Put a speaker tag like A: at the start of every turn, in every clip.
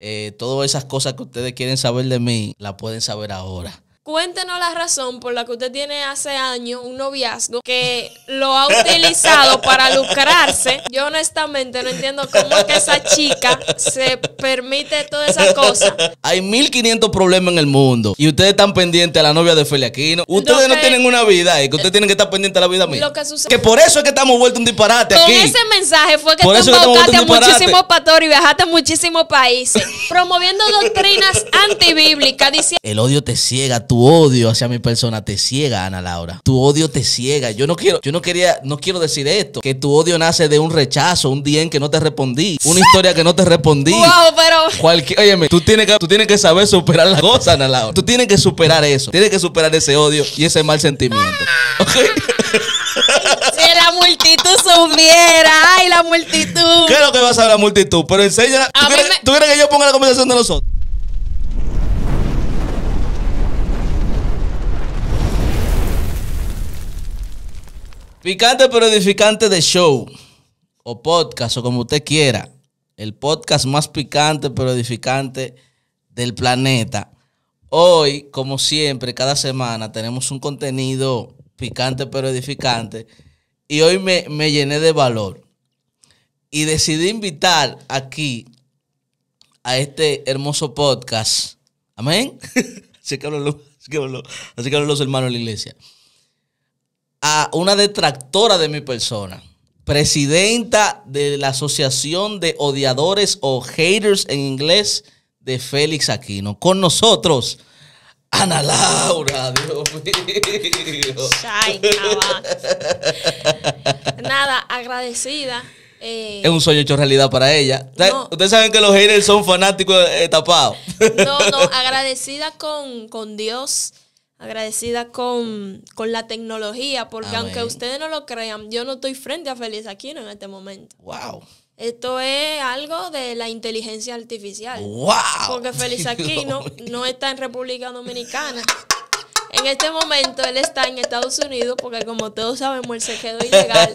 A: Eh, todas esas cosas que ustedes quieren saber de mí, la pueden saber ahora.
B: Cuéntenos la razón por la que usted tiene hace años un noviazgo que lo ha utilizado para lucrarse. Yo honestamente no entiendo cómo es que esa chica se permite toda esa cosa.
A: Hay 1500 problemas en el mundo y ustedes están pendientes a la novia de Feliaquino. Ustedes no tienen una vida y eh, que ustedes tienen que estar pendientes a la vida mía. que, por eso es que estamos vueltos un disparate aquí. Con ese
B: mensaje fue que te tú A muchísimos pastores y viajaste a muchísimos países promoviendo doctrinas antibíblicas. Diciendo,
A: el odio te ciega, tú odio hacia mi persona te ciega, Ana Laura. Tu odio te ciega. Yo no quiero, yo no quería, no quiero decir esto. Que tu odio nace de un rechazo, un día que no te respondí, una historia que no te respondí. Wow, pero. Oye, tú tienes que, tú tienes que saber superar las cosas, Ana Laura. Tú tienes que superar eso. Tienes que superar ese odio y ese mal sentimiento.
B: Si la multitud subiera, ay, la multitud. ¿Qué es lo
A: que vas a ver la multitud? Pero enséñala. ¿Tú quieres que yo ponga la conversación de nosotros? Picante pero edificante de show o podcast o como usted quiera. El podcast más picante pero edificante del planeta. Hoy, como siempre, cada semana tenemos un contenido picante pero edificante. Y hoy me, llené de valor. Y decidí invitar aquí a este hermoso podcast. Amén. Así que que hablo así que los hermanos de la iglesia a una detractora de mi persona, presidenta de la Asociación de Odiadores o Haters en inglés de Félix Aquino. Con nosotros, Ana Laura, Dios mío. Nada,
B: agradecida. Eh. es
A: un sueño hecho realidad para ella. Ustedes saben que los haters son fanáticos eh, tapados.
B: No, no, agradecida con, con Dios agradecida con, la tecnología, porque aunque ustedes no lo crean, yo no estoy frente a Feliz Aquino en este momento. ¡Wow! Esto es algo de la inteligencia artificial. ¡Wow! Porque Feliz Aquino no está en República Dominicana. En este momento él está en Estados Unidos porque como todos sabemos él se quedó ilegal.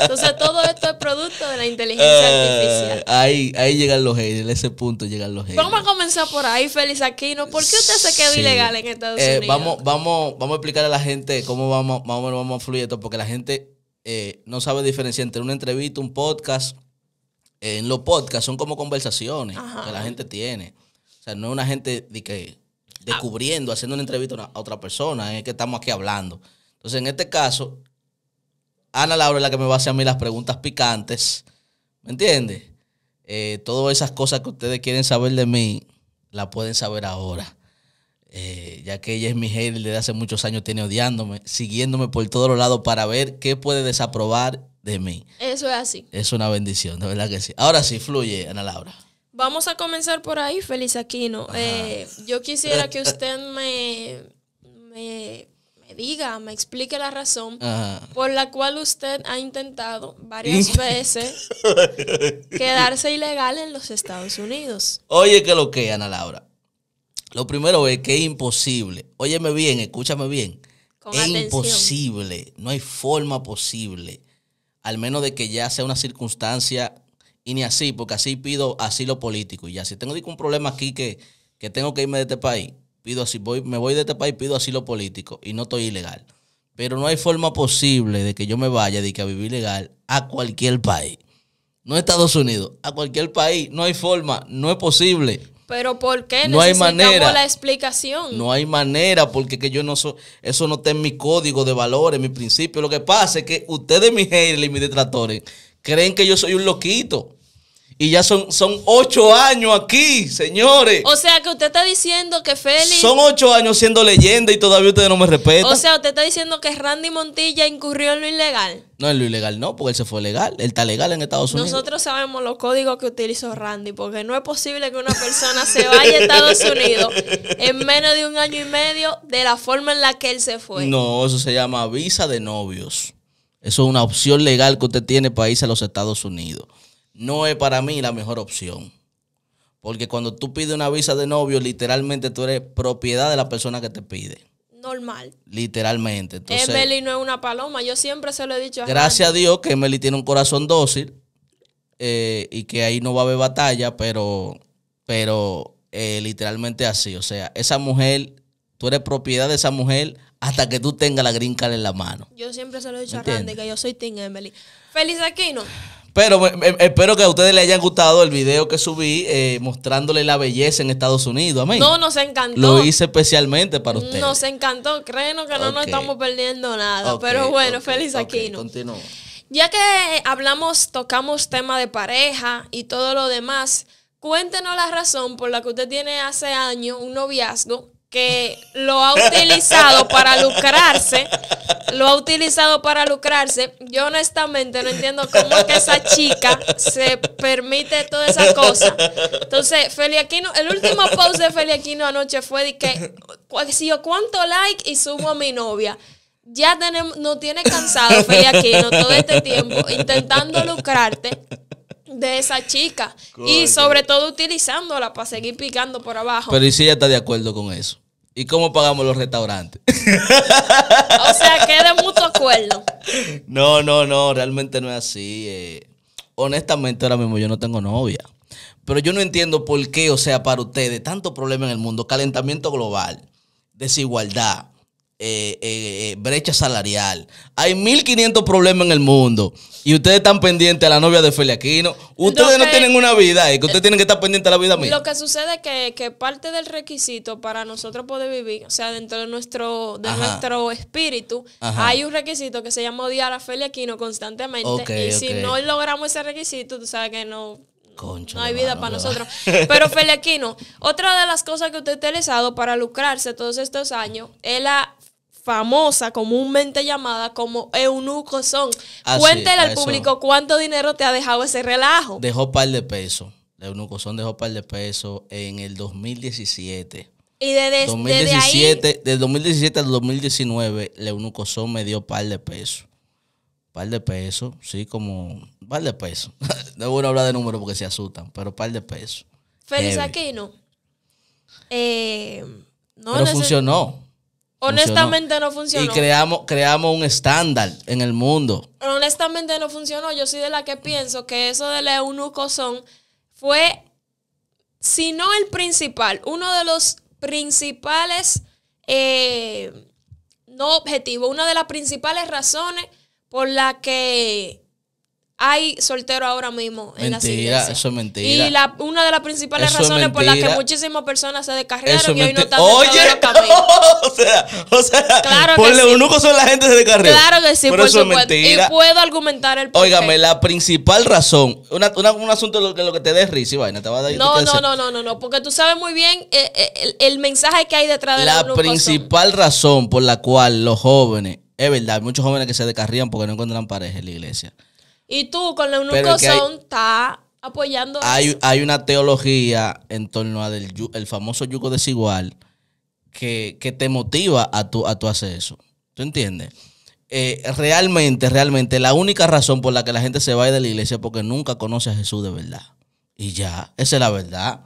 B: Entonces todo esto es producto de la inteligencia ah,
A: artificial. ahí, ahí llegan los haters, en ese punto llegan los haters. Vamos
B: a comenzar por ahí, Félix Aquino. ¿Por qué usted se quedó ilegal en Estados eh, Unidos? Vamos,
A: vamos, vamos a explicar a la gente cómo vamos, vamos, vamos a fluir esto porque la gente eh, no sabe diferenciar entre una entrevista, un podcast. Eh, en los podcasts son como conversaciones que la gente tiene. O sea, no es una gente de que Ah. descubriendo, haciendo una entrevista a otra persona, es que estamos aquí hablando. Entonces, en este caso, Ana Laura es la que me va a hacer a mí las preguntas picantes, ¿me entiendes? Eh, todas esas cosas que ustedes quieren saber de mí, la pueden saber ahora. Eh, ya que ella es mi hater desde hace muchos años, tiene odiándome, siguiéndome por todos los lados para ver qué puede desaprobar de mí.
B: Eso es así.
A: Es una bendición, de verdad que sí. Ahora sí, fluye, Ana Laura.
B: Vamos a comenzar por ahí, Feliz Aquino. Eh, yo quisiera que usted me, me, diga, me explique la razón por la cual usted ha intentado varias veces quedarse ilegal en los Estados Unidos.
A: Oye, que lo que, Ana Laura. Lo primero es que es imposible. Óyeme bien, escúchame bien. es imposible. No hay forma posible. Al menos de que ya sea una circunstancia y ni así, porque así pido asilo político. Y ya, si tengo un problema aquí que, tengo que irme de este país, pido así, voy, me voy de este país, pido asilo político y no estoy ilegal. Pero no hay forma posible de que yo me vaya de que a vivir ilegal a cualquier país. No a Estados Unidos, a cualquier país. No hay forma, no es posible.
B: Pero ¿por qué? No hay manera. la explicación.
A: No hay manera, porque que yo no soy, eso no está en mi código de valores, mi principio. Lo que pasa es que ustedes, mis haters y mis detractores, creen que yo soy un loquito. Y ya son, son ocho años aquí, señores. O
B: sea, que usted está diciendo que Félix... Son
A: ocho años siendo leyenda y todavía usted no me respetan. O sea,
B: usted está diciendo que Randy Montilla incurrió en lo ilegal.
A: No, en lo ilegal no, porque él se fue legal. Él está legal en Estados Unidos.
B: Nosotros sabemos los códigos que utilizó Randy, porque no es posible que una persona se vaya a Estados Unidos en menos de un año y medio de la forma en la que él
A: se fue. No, eso se llama visa de novios. Eso es una opción legal que usted tiene para irse a los Estados Unidos no es para mí la mejor opción. Porque cuando tú pides una visa de novio, literalmente tú eres propiedad de la persona que te pide. Normal. Literalmente. Emily
B: no es una paloma, yo siempre se lo he dicho. A gracias
A: a Dios que Emily tiene un corazón dócil eh, y que ahí no va a haber batalla, pero, pero eh, literalmente así. O sea, esa mujer, tú eres propiedad de esa mujer hasta que tú tengas la green en la mano.
B: Yo siempre se lo he dicho a Randy que yo soy Team Emily. Feliz Aquino.
A: Pero eh, eh, espero que a ustedes les hayan gustado el video que subí eh, mostrándole la belleza en Estados Unidos. Amén. No, nos
B: encantó. Lo hice
A: especialmente para ustedes. Nos
B: encantó. Créenos que no nos estamos perdiendo nada. pero bueno, feliz aquí no Ya que hablamos, tocamos tema de pareja y todo lo demás, cuéntenos la razón por la que usted tiene hace años un noviazgo que lo ha utilizado para lucrarse, lo ha utilizado para lucrarse. Yo honestamente no entiendo cómo es que esa chica se permite toda esa cosa. Entonces, Aquino, el último post de Aquino anoche fue de que, si yo cuánto like y subo a mi novia. Ya tenemos, no tiene cansado Aquino todo este tiempo intentando lucrarte de esa chica. Y sobre todo utilizándola para seguir picando por abajo. Pero ¿y
A: si ella está de acuerdo con eso? ¿Y cómo pagamos los restaurantes?
B: o sea, que de acuerdo.
A: No, no, no, realmente no es así. Eh. honestamente, ahora mismo yo no tengo novia. Pero yo no entiendo por qué, o sea, para ustedes, tanto problema en el mundo, calentamiento global, desigualdad, eh, eh, eh, brecha salarial. Hay 1.500 problemas en el mundo. Y ustedes están pendientes a la novia de Feli Aquino. Ustedes no tienen una vida, y que ustedes eh, tienen que estar pendientes a la vida mía. Lo
B: que sucede es que, parte del requisito para nosotros poder vivir, o sea, dentro de nuestro, de nuestro espíritu, hay un requisito que se llama odiar a Feli Aquino constantemente. y si no logramos ese requisito, tú sabes que no, hay vida para nosotros. Pero Aquino otra de las cosas que usted ha utilizado para lucrarse todos estos años es la famosa, comúnmente llamada como Eunucoson ah, al público cuánto dinero te ha dejado ese relajo.
A: Dejó par de pesos. eunucos dejó par de pesos en el 2017. Y desde, 2017, desde ahí... Del 2017 al 2019, Eunucozón me dio par de pesos. Par de pesos, sí, como par de pesos. no bueno hablar de números porque se asustan, pero par de pesos. Feliz
B: Aquino. Eh, no, no funcionó.
A: Honestamente no funcionó. Y creamos, creamos un estándar en el mundo.
B: Honestamente no funcionó. Yo soy de la que pienso que eso de la son fue, si no el principal, uno de los principales, eh, no objetivo, una de las principales razones por la que hay soltero ahora mismo en la ciudad. Eso
A: es mentira. Y
B: la, una de las principales razones por las que muchísimas personas se descarriaron y hoy no están Oye, de o
A: sea, o sea,
B: por los eunucos son la gente se descarrió. Claro que sí, Pero por eso Es mentira. Y puedo argumentar el porqué. Óigame, la
A: principal razón, una, un asunto de lo, que te dé risa vaina, te va a dar No, no, no,
B: no, no, no, porque tú sabes muy bien eh, eh, el, mensaje que hay detrás de la La
A: principal razón por la cual los jóvenes, es verdad, hay muchos jóvenes que se descarrían porque no encuentran pareja en la iglesia.
B: Y tú con la son estás apoyando. Hay,
A: hay una teología en torno al el famoso yugo desigual que, te motiva a tu, a hacer eso. ¿Tú entiendes? Eh, realmente, realmente, la única razón por la que la gente se va de la iglesia es porque nunca conoce a Jesús de verdad. Y ya, esa es la verdad.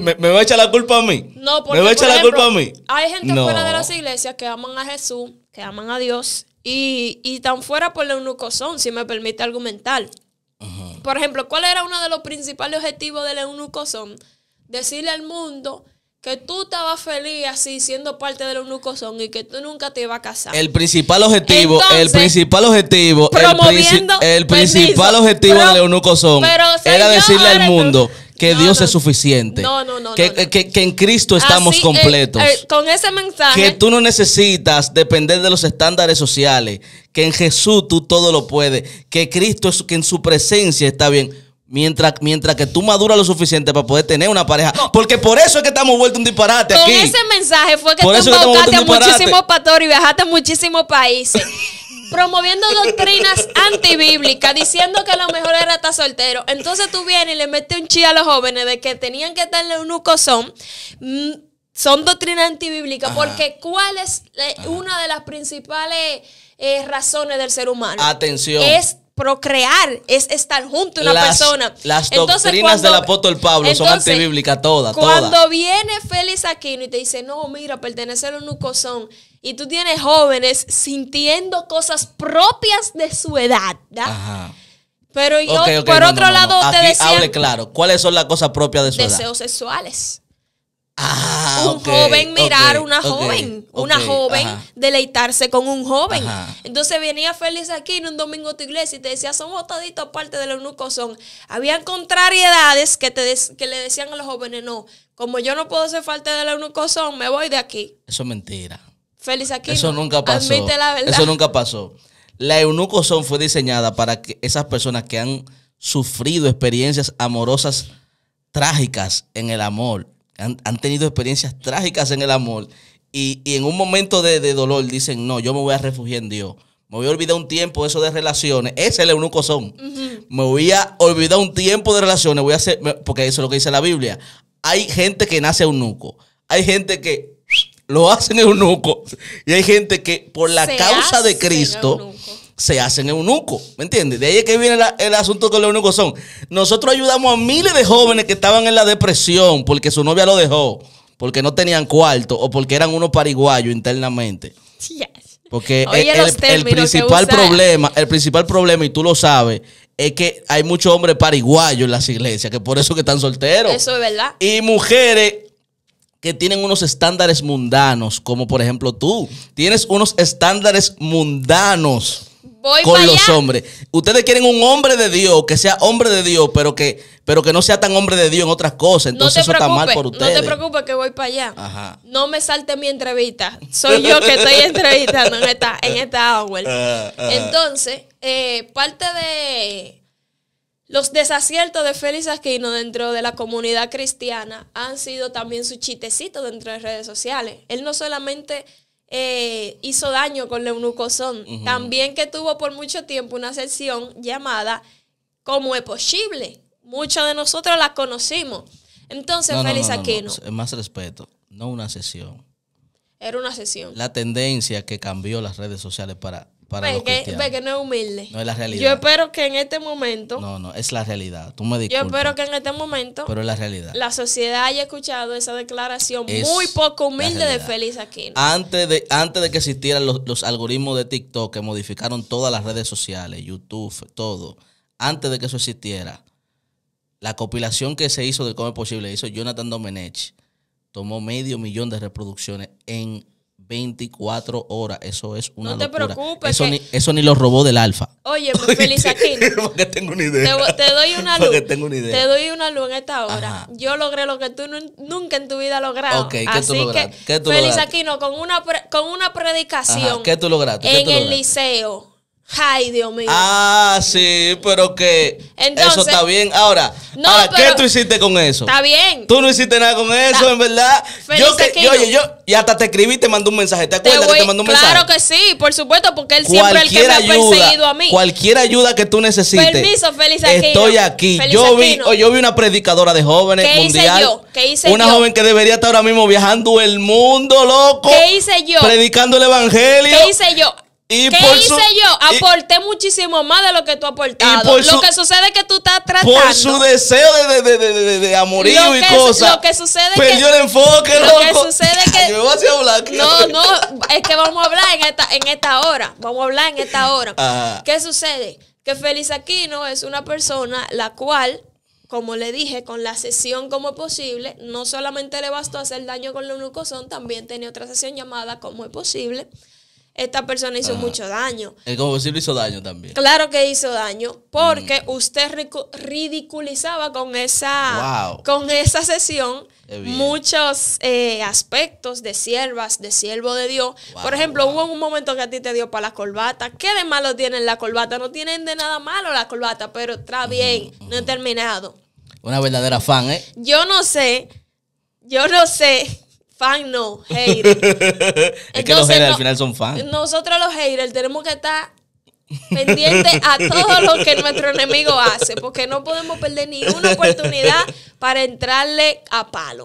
A: me, va a echar la culpa a mí. No, porque, me va a echar la culpa a mí. Hay gente fuera de las
B: iglesias que aman a Jesús, que aman a Dios y, tan fuera por la eunucosón, si me permite argumentar. Por ejemplo, ¿cuál era uno de los principales objetivos del eunucosón? Decirle al mundo que tú estabas feliz así siendo parte del eunucosón y que tú
A: nunca te ibas a casar. El principal objetivo, el principal objetivo, el, principal objetivo de del eunucosón era decirle al mundo que Dios es suficiente. Que, en Cristo estamos eh, completos. Eh,
B: con ese mensaje. Que tú
A: no necesitas depender de los estándares sociales. Que en Jesús tú todo lo puedes. Que Cristo es, que en su presencia está bien. Mientras, mientras que tú maduras lo suficiente para poder tener una pareja. Porque por eso es que estamos vueltos un disparate. Con ese
B: mensaje fue que tú a muchísimos pastores y viajaste a muchísimos países. promoviendo doctrinas antibíblicas, diciendo que lo mejor era estar soltero. Entonces tú vienes y le metes un chi a los jóvenes de que tenían que darle un ucosón. Mm, son doctrinas antibíblicas, porque ¿cuál es una de las principales eh, razones del ser humano? Atención. Es procrear es estar junto a una persona. Las entonces, doctrinas del apóstol Pablo son antibíblicas
A: todas. Cuando
B: viene Félix Aquino y te dice, no, mira, pertenecer a un ucosón y tú tienes jóvenes sintiendo cosas propias de su edad, Pero yo, por otro lado, te decía. Hable claro,
A: ¿cuáles son las cosas propias de su edad? Deseos
B: sexuales.
A: Ah, un joven mirar una joven, una joven
B: deleitarse con un joven. Entonces venía Félix aquí en un domingo a tu iglesia y te decía, son botaditos aparte de la son. Habían contrariedades que, te que le decían a los jóvenes, no, como yo no puedo ser parte de la son, me voy de aquí.
A: Eso es mentira.
B: feliz aquí. Eso nunca pasó. la verdad. Eso
A: nunca pasó. La eunuco son fue diseñada para que esas personas que han sufrido experiencias amorosas trágicas en el amor han, tenido experiencias trágicas en el amor y, y en un momento de, dolor dicen, no, yo me voy a refugiar en Dios. Me voy a olvidar un tiempo eso de relaciones. Ese es el eunuco son. Me voy a olvidar un tiempo de relaciones. Voy a hacer, porque eso es lo que dice la Biblia. Hay gente que nace eunuco. Hay gente que lo hacen eunuco. Y hay gente que por la causa de Cristo se hacen eunucos. ¿Me entiendes? De ahí es que viene el asunto que los eunucos son. Nosotros ayudamos a miles de jóvenes que estaban en la depresión porque su novia lo dejó, porque no tenían cuarto o porque eran unos pariguayos internamente. Porque el, principal problema, el principal problema, y tú lo sabes, es que hay muchos hombres pariguayos en las iglesias, que por eso que están solteros. Eso
B: es verdad. Y
A: mujeres que tienen unos estándares mundanos, como por ejemplo tú. Tienes unos estándares mundanos con los hombres. Ustedes quieren un hombre de Dios, que sea hombre de Dios, pero que, pero que no sea tan hombre de Dios en otras cosas. Entonces eso está mal por ustedes. No te preocupes
B: que voy para allá. No me salte mi entrevista. Soy yo que estoy entrevistando en esta, en ah, ah. Entonces, eh, parte de los desaciertos de Félix Aquino dentro de la comunidad cristiana han sido también su chistecito dentro de redes sociales. Él no solamente eh, hizo daño con leunucosón. También que tuvo por mucho tiempo una sesión llamada como es posible? Muchos de nosotros la conocimos. Entonces, no, Félix no, Aquino.
A: Más respeto, no una sesión.
B: Era una sesión. La
A: tendencia que cambió las redes sociales para que, ve
B: que no es humilde. No es la realidad. Yo espero que en este momento. No, no,
A: es la realidad. Tú me disculpas. Yo espero
B: que en este momento. Pero es la realidad. La sociedad haya escuchado esa declaración muy poco humilde de Feliz Aquino.
A: Antes de, antes de que existieran los, algoritmos de TikTok que modificaron todas las redes sociales, YouTube, todo. Antes de que eso existiera, la compilación que se hizo de Cómo es Posible hizo Jonathan Domenech. Tomó medio millón de reproducciones en 24 horas. Eso es una. No te preocupes. Eso, ni, eso ni lo robó del alfa.
B: Oye, pues, feliz Aquino
A: Porque tengo una idea. Te, doy una luz. Te doy
B: una luz en esta hora. Yo logré lo que tú nunca en tu vida lograste. Así Que, Feliz Aquino, con una, con una predicación. en el liceo Ay, Dios mío.
A: Ah, sí, pero que
B: eso está
A: bien. Ahora, ¿para ¿qué tú hiciste con eso? Está bien. Tú no hiciste nada con eso, en verdad. yo, que, oye, yo, y hasta te escribí te mandé un mensaje. ¿Te acuerdas que te mandó un mensaje? Claro
B: que sí, por supuesto, porque él siempre es el que me ha perseguido a mí. Cualquier ayuda
A: que tú necesites. Permiso, Feliz Aquino. Estoy aquí. yo vi, yo vi una predicadora de jóvenes
B: ¿Qué Hice yo? una joven que
A: debería estar ahora mismo viajando el mundo, loco. ¿Qué hice yo? Predicando el evangelio. ¿Qué hice
B: yo? ¿Qué hice yo? Aporté muchísimo más de lo que tú aportaste. Lo que sucede es que tú estás tratando. Por su deseo
A: de, de, amorío y cosas. Lo que sucede es que. el enfoque, que voy a hablar, no, no.
B: Es que vamos a hablar en esta, en esta hora. Vamos a hablar en esta hora. Ah. ¿Qué sucede? Que Feliz Aquino es una persona la cual como le dije, con la sesión como posible, no solamente le bastó hacer daño con la son, también tenía otra sesión llamada como es posible, esta persona hizo mucho daño.
A: El combustible hizo daño también.
B: Claro que hizo daño, porque mm. usted ridiculizaba con esa, con esa sesión muchos eh, aspectos de siervas, de siervo de Dios. Por ejemplo, hubo un momento que a ti te dio para la corbata. ¿Qué de malo tienen la corbata? No tienen de nada malo la corbata, pero está bien, no he terminado.
A: Una verdadera fan, ¿eh?
B: Yo no sé, yo no sé Fan no, haters.
A: es que los haters al final son fans.
B: Nosotros los haters tenemos que estar pendientes a todo lo que nuestro enemigo hace, porque no podemos perder ni una oportunidad para entrarle a palo.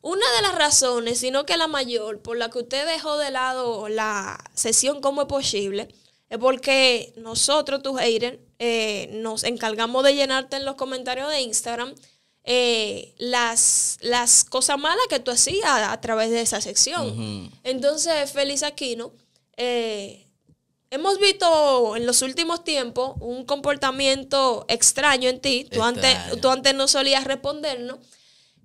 B: Una de las razones, sino que la mayor, por la que usted dejó de lado la sesión como es posible, es porque nosotros, tus haters, eh, nos encargamos de llenarte en los comentarios de Instagram eh, las, las cosas malas que tú hacías a través de esa sección. Entonces, Feliz Aquino, eh, hemos visto en los últimos tiempos un comportamiento extraño en ti. Tú antes, tú antes no solías ¿no?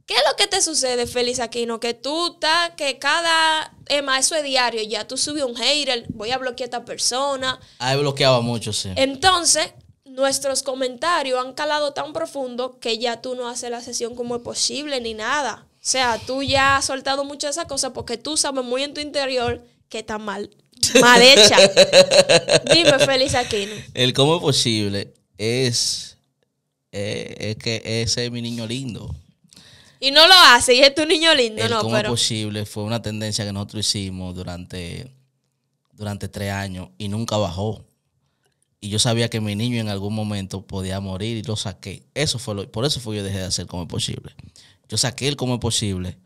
B: ¿Qué es lo que te sucede, Feliz Aquino? Que tú estás, que cada. Emma, eso es diario, ya tú subes un hater, voy a bloquear a esta persona.
A: Ah, he bloqueado a muchos, sí.
B: Entonces, nuestros comentarios han calado tan profundo que ya tú no haces la sesión como es posible ni nada. O sea, tú ya has soltado muchas esa esas cosas porque tú sabes muy en tu interior que está mal,
A: mal hecha. Dime, Feliz Aquino. El cómo es posible es, eh, es que ese es mi niño lindo.
B: Y no lo hace, y es tu niño lindo, el cómo es
A: posible fue una tendencia que nosotros hicimos durante, durante tres años y nunca bajó y yo sabía que mi niño en algún momento podía morir y lo saqué. Eso fue por eso fue yo dejé de hacer como es posible. Yo saqué el como es posible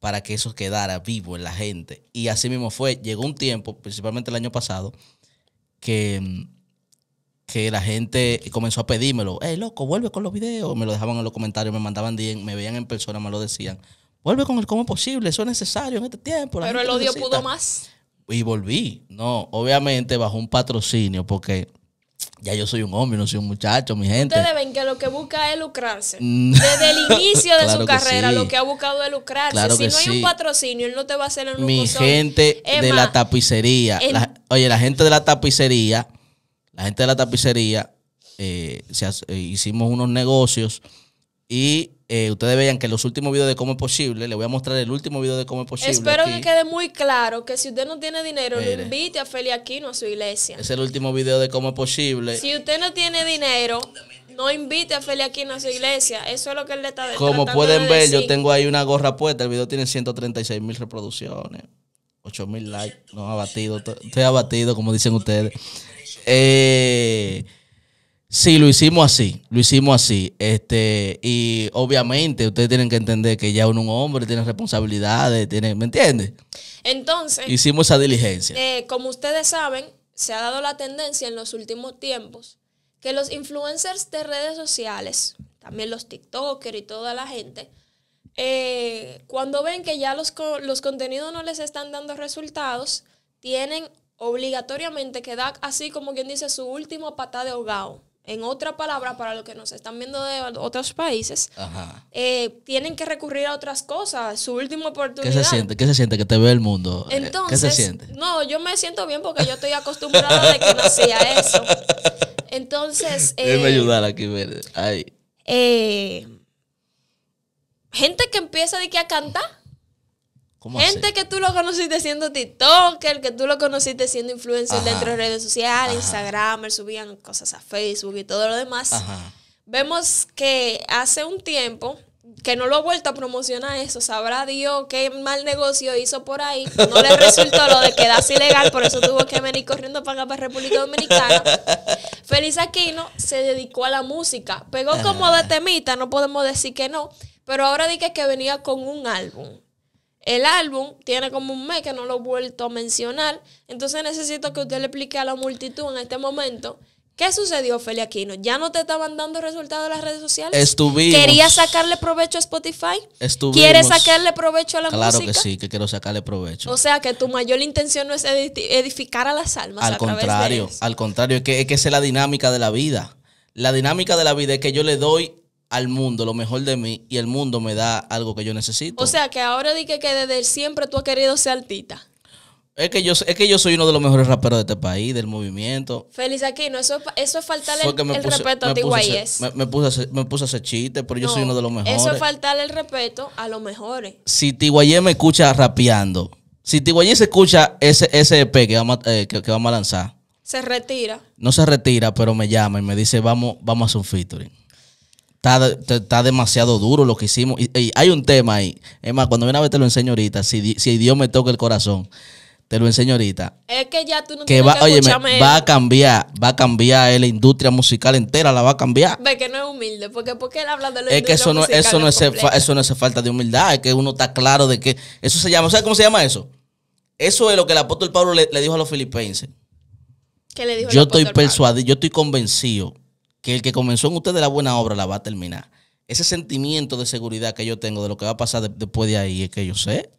A: para que eso quedara vivo en la gente. Y así mismo fue. Llegó un tiempo, principalmente el año pasado, que, mm, que la gente comenzó a pedírmelo. Hey, loco, vuelve con los videos. Me lo dejaban en los comentarios, me mandaban bien, me veían en persona, me lo decían. Vuelve con el como es posible, eso es necesario en este tiempo. Pero el odio pudo más. Y volví. No, obviamente bajo un patrocinio, porque ya yo soy un hombre, no soy un muchacho, mi gente. Ustedes
B: ven que lo que busca es lucrarse. Mm. Desde el inicio de su carrera, lo que ha buscado es lucrarse. si no hay un patrocinio, él no te va a hacer el lucro. Mi gente de la
A: tapicería. oye, la gente de la tapicería, la gente de la tapicería, eh, eh, hicimos unos negocios y eh, ustedes vean que los últimos videos de cómo es posible, le voy a mostrar el último video de cómo es posible. Espero que quede
B: muy claro que si usted no tiene dinero, no invite a Feli Aquino a su iglesia. Es el
A: último video de cómo es posible. Si
B: usted no tiene dinero, no invite a Feli Aquino a su iglesia. Eso es lo que él le está diciendo. Como pueden ver, yo tengo
A: ahí una gorra puesta. El video tiene 136 mil reproducciones, 8 mil likes. No, abatido. Estoy abatido, como dicen ustedes. Eh. Sí, lo hicimos así, lo hicimos así. Este, y obviamente ustedes tienen que entender que ya uno un hombre, tiene responsabilidades, tiene, ¿me entiendes?
B: Entonces, hicimos
A: esa diligencia.
B: Eh, como ustedes saben, se ha dado la tendencia en los últimos tiempos que los influencers de redes sociales, también los TikTokers y toda la gente, eh, cuando ven que ya los, los contenidos no les están dando resultados, tienen obligatoriamente que dar así como quien dice su último patada de ahogado en otra palabra, para los que nos están viendo de otros países, eh, tienen que recurrir a otras cosas, su última oportunidad. ¿Qué se siente?
A: ¿Qué se siente que te ve el mundo? Eh, ¿Qué se siente?
B: No, yo me siento bien porque yo estoy acostumbrada de que no hacía eso. Entonces... Eh,
A: ayudar aquí, Ay.
B: Eh, gente que empieza de que a cantar Gente que tú lo conociste siendo TikToker, que tú lo conociste siendo influencer dentro de redes sociales, Instagram, subían cosas a Facebook y todo lo demás. Vemos que hace un tiempo que no lo ha vuelto a promocionar eso. Sabrá Dios qué mal negocio hizo por ahí. No le resultó lo de quedarse ilegal, por eso tuvo que venir corriendo para acá, para República Dominicana. Feliz Aquino se dedicó a la música. Pegó como de temita, no podemos decir que no. Pero ahora dije que venía con un álbum. El álbum tiene como un mes que no lo he vuelto a mencionar. Entonces necesito que usted le explique a la multitud en este momento ¿Qué sucedió, Feli Aquino? ¿Ya no te estaban dando resultados en las redes sociales? Estuvimos. ¿Querías sacarle provecho a Spotify?
A: Estuvimos. ¿Quieres sacarle
B: provecho a la claro música?
A: Claro que sí, que quiero sacarle provecho.
B: O sea, que tu mayor intención no es edificar a las almas. Al contrario,
A: al contrario, es que, es que esa es la dinámica de la vida. La dinámica de la vida es que yo le doy al mundo lo mejor de mí y el mundo me da algo que yo necesito. O
B: sea, que ahora dije que desde siempre tú has querido ser altita.
A: Es que, yo, es que yo soy uno de los mejores raperos de este país, del movimiento.
B: Feliz Aquino, eso, eso es faltarle el, respeto a Tiguayes.
A: Me, me, puse a hacer, me puse chistes, pero yo soy uno de los mejores. Eso es
B: faltarle el respeto a los mejores.
A: Si Tiguayes me escucha rapeando, si se escucha ese, ese EP que vamos, eh, que, que vamos a lanzar.
B: Se retira.
A: No se retira, pero me llama y me dice, vamos, vamos a hacer un featuring. Está, demasiado duro lo que hicimos. Y, hay un tema ahí. Es más, cuando viene a ver, te lo enseño ahorita. Si, si Dios me toca el corazón, te lo enseño ahorita.
B: Es que ya tú no que tienes va, que va a
A: cambiar. Va a cambiar eh, la industria musical entera, la va a cambiar.
B: Ve que no es humilde, porque, porque él habla de es que eso no, eso no es, eso no
A: es falta de humildad. Es que uno está claro de que. Eso se llama. ¿Sabes cómo se llama eso? Eso es lo que el apóstol Pablo le, dijo a los filipenses.
B: Yo estoy persuadido,
A: yo estoy convencido que el que comenzó en ustedes la buena obra la va a terminar. Ese sentimiento de seguridad que yo tengo de lo que va a pasar después de ahí es que yo sé.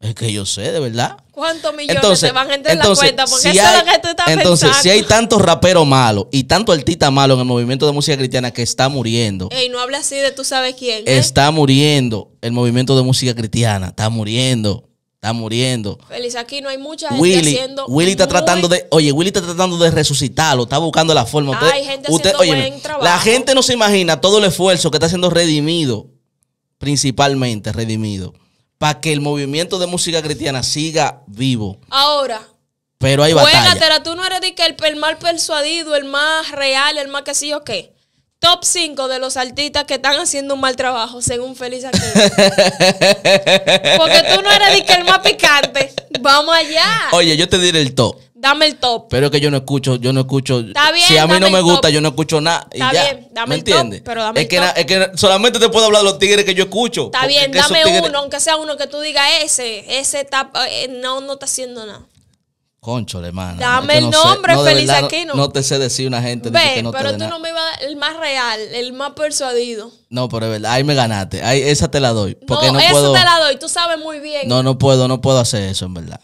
A: Es que yo sé, de verdad.
B: ¿Cuántos millones entonces, te van a entrar en la cuenta? Porque eso es lo que tú estás Entonces, si hay
A: tantos raperos malos y tanto artista malo en el movimiento de música cristiana que está muriendo.
B: Ey, no habla así de tú sabes quién. ¿eh?
A: Está muriendo el movimiento de música cristiana. Está muriendo. Está muriendo.
B: Feliz aquí no hay mucha gente Willy, haciendo. Willy está tratando
A: de. Oye, Willy está tratando de resucitarlo, está buscando la forma. hay gente usted, haciendo oye, buen trabajo. La gente no se imagina todo el esfuerzo que está siendo Redimido, principalmente Redimido, para que el movimiento de música cristiana siga vivo. Ahora, pero hay batalla. Juégatela,
B: tú no eres de que el, el, mal persuadido, el más real, el más que sí o qué. Top 5 de los artistas que están haciendo un mal trabajo, según Feliz aquí.
A: Porque tú no
B: eres el más picante. Vamos allá.
A: Oye, yo te diré el top.
B: Dame el top.
A: Pero que yo no escucho, yo no escucho. si a mí no me gusta, yo no escucho nada. Está bien, dame el top. Pero dame solamente te puedo hablar de los tigres que yo escucho. Está bien, dame uno,
B: aunque sea uno que tú digas ese, ese está, eh, no, no está haciendo nada.
A: Concho, hermano. Dame el nombre, Feliz aquí. No, te sé decir una gente. Ve, que no pero tú no me
B: ibas el más real, el más persuadido.
A: No, pero es verdad, ahí me ganaste. Ahí, esa te la doy. no, no esa te la
B: doy, tú sabes muy bien. No, no
A: puedo, no puedo hacer eso, en verdad.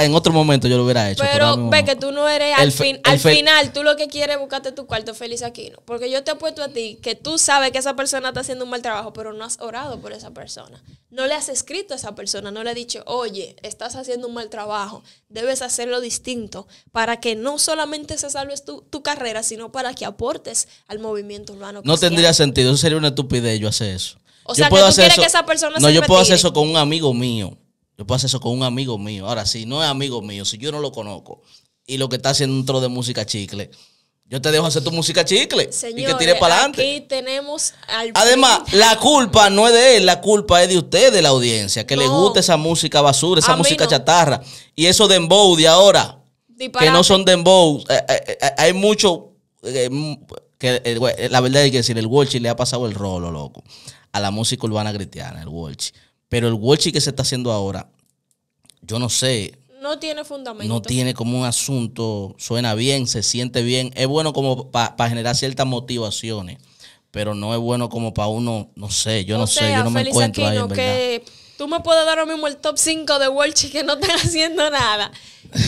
A: En otro momento yo lo hubiera hecho. Pero ve que
B: tú no eres al, fin, al final, tú lo que quieres es buscarte tu cuarto feliz aquí, Porque yo te apuesto a ti que tú sabes que esa persona está haciendo un mal trabajo, pero no has orado por esa persona. No le has escrito a esa persona, no le has dicho, oye, estás haciendo un mal trabajo, debes hacerlo distinto para que no solamente se salves tu, carrera, sino para que aportes al movimiento urbano. No tendría
A: sentido, eso sería una estupidez yo hacer eso. O sea, puedo que tú hacer que esa persona se No, yo puedo hacer eso con un amigo mío yo puedo hacer eso con un amigo mío. Ahora, si no es amigo mío, si yo no lo conozco y lo que está haciendo un de música chicle, yo te dejo hacer tu música chicle y que tire para adelante.
B: Aquí tenemos Además, la
A: culpa no es de él, la culpa es de usted, de la audiencia, que le guste gusta esa música basura, esa música chatarra y eso de dembow de ahora.
B: Que no son
A: dembow. Eh, eh, eh, hay mucho mm, que la verdad hay que decir, el Walsh le ha pasado el rolo, loco, a la música urbana cristiana, el Walsh pero el Wolchi que se está haciendo ahora, yo no sé.
B: No tiene fundamento. No tiene
A: como un asunto, suena bien, se siente bien. Es bueno como para generar ciertas motivaciones, pero no es bueno como para uno, no sé, yo no sé, yo no me encuentro ahí. En que
B: tú me puedes dar ahora mismo el top 5 de Wolchi que no están haciendo nada.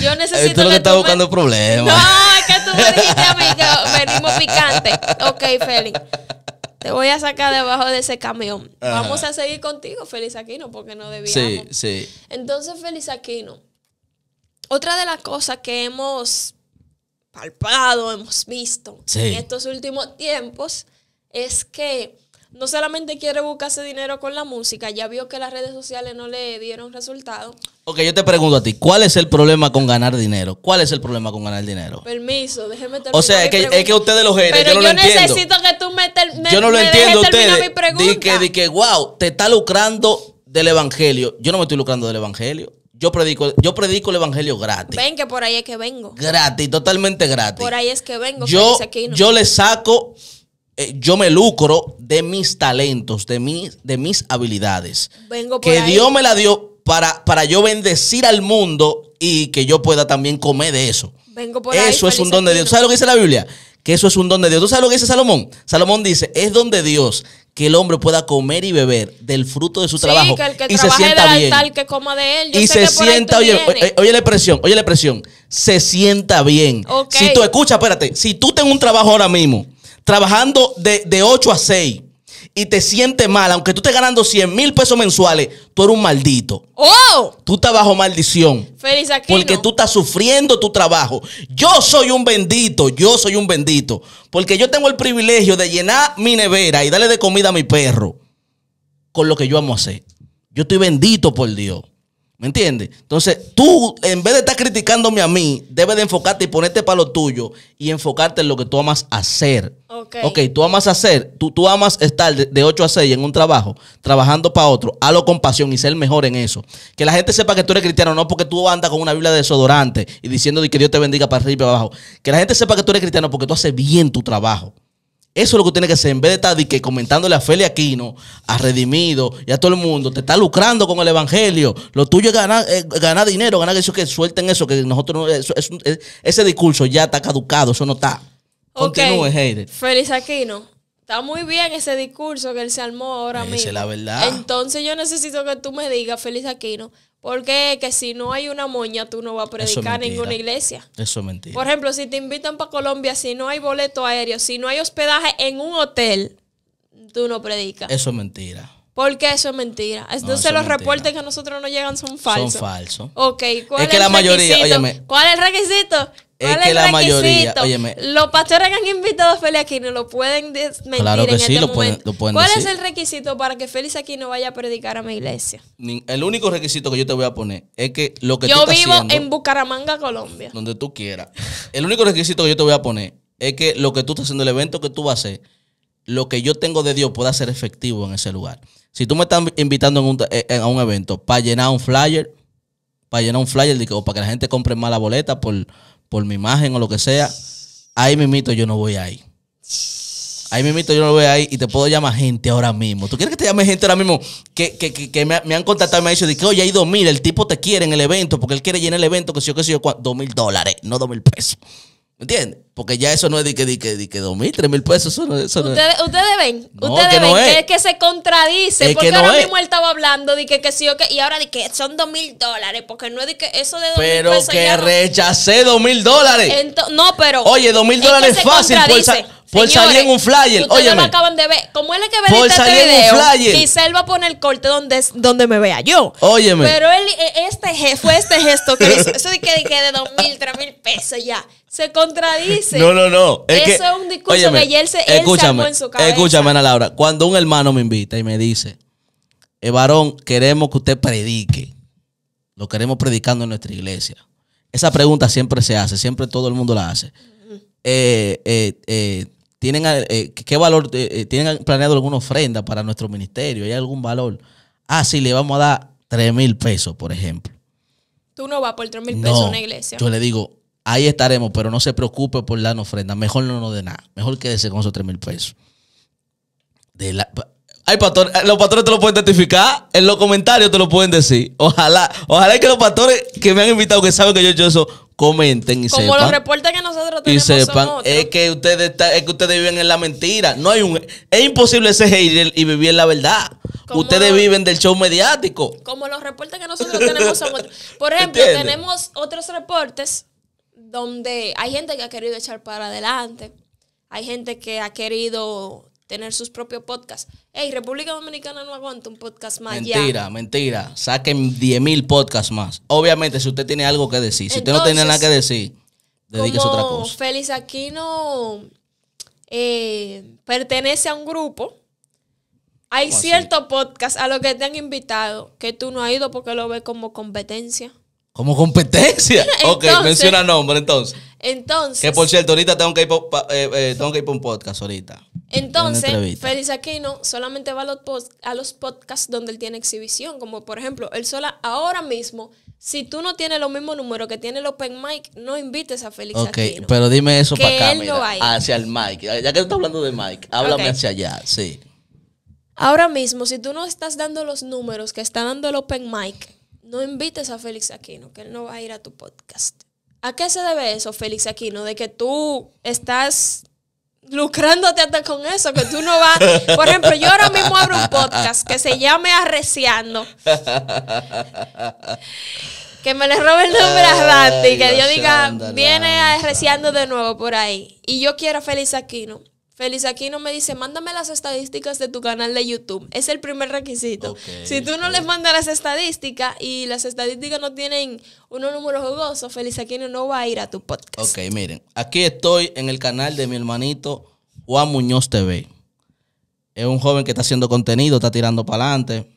B: Yo eh, necesito. Esto es lo que, está buscando
A: problemas. No,
B: es que tú me dijiste a mí que venimos picante. Ok, Félix te voy a sacar debajo de ese camión. Vamos a seguir contigo, Feliz Aquino, porque no debíamos. Sí, sí. Entonces, Feliz Aquino, otra de las cosas que hemos palpado, hemos visto en estos últimos tiempos, es que no solamente quiere buscarse dinero con la música, ya vio que las redes sociales no le dieron resultado.
A: Ok, yo te pregunto a ti, ¿cuál es el problema con ganar dinero? ¿Cuál es el problema con ganar dinero?
B: Permiso, déjeme terminar. O sea, es que, es que ustedes los yo no lo entiendo. Pero yo necesito que tú me, ter, Yo no lo entiendo ustedes. Di que,
A: di wow, te está lucrando del evangelio. Yo no me estoy lucrando del evangelio. Yo predico, yo predico el evangelio gratis.
B: Ven, que por ahí es que vengo.
A: Gratis, totalmente gratis. Por
B: ahí es que vengo. Yo, yo
A: le saco eh, yo me lucro de mis talentos, de mis, de mis habilidades.
B: Vengo por que Dios me la
A: dio para, yo bendecir al mundo y que yo pueda también comer de eso.
B: Vengo eso es un don
A: de Dios. ¿Sabes lo que dice la Biblia? Que eso es un don de Dios. ¿Tú sabes lo que dice Salomón? Salomón dice, es don de Dios que el hombre pueda comer y beber del fruto de su trabajo. y se sienta bien.
B: que coma de él. y se sienta, oye,
A: oye, la expresión, oye la expresión, se sienta bien. Si tú escucha, espérate, si tú tienes un trabajo ahora mismo, trabajando de, de 8 a 6, y te sientes mal, aunque tú estés ganando 100 mil pesos mensuales, tú eres un maldito.
B: ¡Oh!
A: Tú estás bajo maldición.
B: Feliz aquí. Porque
A: tú estás sufriendo tu trabajo. Yo soy un bendito, yo soy un bendito. Porque yo tengo el privilegio de llenar mi nevera y darle de comida a mi perro con lo que yo amo hacer. Yo estoy bendito por Dios. ¿Me entiendes? Entonces, tú, en vez de estar criticándome a mí, debes de enfocarte y ponerte para lo tuyo y enfocarte en lo que tú amas hacer. Ok. Ok, tú amas hacer, tú, tú amas estar de, 8 a 6 en un trabajo, trabajando para otro, hazlo con pasión y ser mejor en eso. Que la gente sepa que tú eres cristiano, no porque tú andas con una Biblia desodorante y diciendo que Dios te bendiga para arriba y para abajo. Que la gente sepa que tú eres cristiano porque tú haces bien tu trabajo. Eso es lo que tiene que hacer. En vez de estar que comentándole a Feli Aquino, a Redimido y a todo el mundo, te está lucrando con el evangelio. Lo tuyo es ganar, eh, ganar dinero, ganar eso, que suelten eso, que nosotros no, eh, ese discurso ya está caducado, eso no está. Continúe, Heide.
B: Feliz Aquino Está muy bien ese discurso que él se armó ahora mismo. Dice la verdad. Entonces yo necesito que tú me digas, Feliz Aquino, ¿por qué? Que si no hay una moña, tú no vas a predicar en ninguna iglesia. Eso es mentira. Por ejemplo, si te invitan para Colombia, si no hay boleto aéreo, si no hay hospedaje en un hotel, tú no predicas. Eso es mentira. ¿Por qué eso es mentira. Entonces los reportes que a nosotros no llegan son falsos. Son falsos. Ok, ¿cuál es, el requisito? ¿Cuál es el requisito? es que la mayoría. Óyeme. Los pastores que han invitado a Félix Aquino lo pueden desmentir. Claro que este sí, lo, pueden, lo ¿Cuál es el requisito para que Félix Aquino vaya a predicar a mi iglesia?
A: El único requisito que yo te voy a poner es que lo que yo tú estás haciendo, Yo vivo en
B: Bucaramanga, Colombia.
A: Donde tú quieras. El único requisito que yo te voy a poner es que lo que tú estás haciendo, el evento que tú vas a hacer, lo que yo tengo de Dios pueda ser efectivo en ese lugar. Si tú me estás invitando eh, a un evento para llenar un flyer, para llenar un flyer o para que la gente compre mala boleta por por mi imagen o lo que sea, ahí mito yo no voy ahí. Ahí mito yo no voy ahí y te puedo llamar gente ahora mismo. ¿Tú quieres que te llame gente ahora mismo? Que, que, me, han contactado y me han dicho, que, oye, hay dos mil, el tipo te quiere en el evento porque él quiere llenar el evento, que si yo, que si yo, dos mil dólares, no dos mil pesos. ¿Me ¿Entiendes? Porque ya eso no es de que, de que, de que 2 mil, 3 mil pesos. Eso no, eso ustedes, no
B: es. ustedes ven, no, ustedes que ven es. que que se contradice. Es porque ahora mismo él estaba hablando de que, que sí o que. Y ahora de que son 2 mil dólares. Porque no es de que eso de 2 mil Pero que
A: rechacé 2 mil dólares.
B: No, pero. Oye, 2 mil dólares es fácil. Por, por salir en un flyer. Oye. me acaban de ver. ¿Cómo es el que ve por este salir este En un flyer. Giselle va a poner el corte donde, donde me vea yo. Óyeme. Pero él, e, este, fue este gesto que hizo. Eso de que, de que de 2 mil, 3 mil pesos ya se contradice. No, no, no. Eso es un discurso que ayer se él en su casa. Escúchame,
A: Ana Laura. Cuando un hermano me invita y me dice, el eh, varón, queremos que usted predique. Lo queremos predicando en nuestra iglesia. Esa pregunta siempre se hace, siempre todo el mundo la hace. Eh, eh, ¿tienen, ¿Qué valor? ¿Tienen planeado alguna ofrenda para nuestro ministerio? ¿Hay algún valor? Ah, sí, le vamos a dar 3 mil pesos, por ejemplo.
B: Tú no vas por 3 mil pesos a una iglesia. Yo le
A: digo, ahí estaremos, pero no se preocupe por la ofrenda. Mejor no nos dé nada. Mejor quédese con esos 3 mil pesos. De la... Eh, los pastores te lo pueden testificar, en los comentarios te lo pueden decir. Ojalá, ojalá que los pastores que me han invitado, que saben que yo he hecho eso, comenten y sepan. Como los reportes que
B: nosotros tenemos. Y sepan,
A: es que ustedes está, es que ustedes viven en la mentira. No hay un es imposible ser y vivir en la verdad. ustedes viven del show mediático.
B: Como los reportes que nosotros tenemos Por ejemplo, tenemos otros reportes donde hay gente que ha querido echar para adelante, hay gente que ha querido tener sus propios podcasts. Ey, República Dominicana no aguanta un podcast más. Mentira,
A: mentira. Saquen 10.000 mil podcasts más. Obviamente, si usted tiene algo que decir, si usted no tiene nada que decir, dedíquese a otra cosa.
B: Félix Aquino eh, pertenece a un grupo. Hay ciertos podcasts a los que te han invitado que tú no has ido porque lo ves como competencia.
A: Como competencia. ok, menciona nombre entonces.
B: Entonces. Que por
A: cierto, ahorita tengo que ir eh, eh, ir por un podcast ahorita.
B: Entonces, Félix Aquino solamente va a los, a los podcasts donde él tiene exhibición. Como por ejemplo, él sola ahora mismo, si tú no tienes los mismos números que tiene el Open Mic, no invites a Félix Ok,
A: pero dime eso para acá, mira, hacia el mic. Ya que tú estás hablando de Mike, háblame hacia allá, sí.
B: Ahora mismo, si tú no estás dando los números que está dando el Open Mic, no invites a Félix Aquino, que él no va a ir a tu podcast. ¿A qué se debe eso, Félix Aquino? De que tú estás lucrándote hasta con eso, que tú no vas. Por ejemplo, yo ahora mismo abro un podcast que se llame Arreciando. Que me le robe el nombre a y que yo diga, viene arreciando de nuevo por ahí. Y yo quiero a Félix Aquino Feliz Aquino me dice, mándame las estadísticas de tu canal de YouTube. Es el primer requisito. si tú no les mandas las estadísticas y las estadísticas no tienen unos números jugosos, Feliz Aquino no va a ir a tu podcast.
A: Ok, miren, aquí estoy en el canal de mi hermanito Juan Muñoz TV. Es un joven que está haciendo contenido, está tirando para adelante.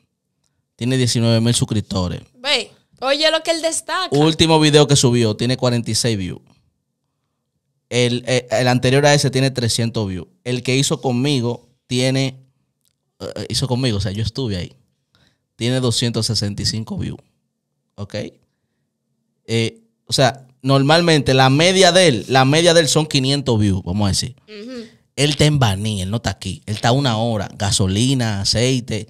A: Tiene 19 mil suscriptores.
B: Ve, oye lo que él destaca.
A: Último video que subió, tiene 46 views. Eh, el, anterior a ese tiene 300 views. El que hizo conmigo tiene. Eh, hizo conmigo, o sea, yo estuve ahí. Tiene 265 views. ¿Ok? Eh, o sea, normalmente la media de él, la media de él son 500 views, vamos a decir. Él está en Baní, él no está aquí. Él está una hora, gasolina, aceite,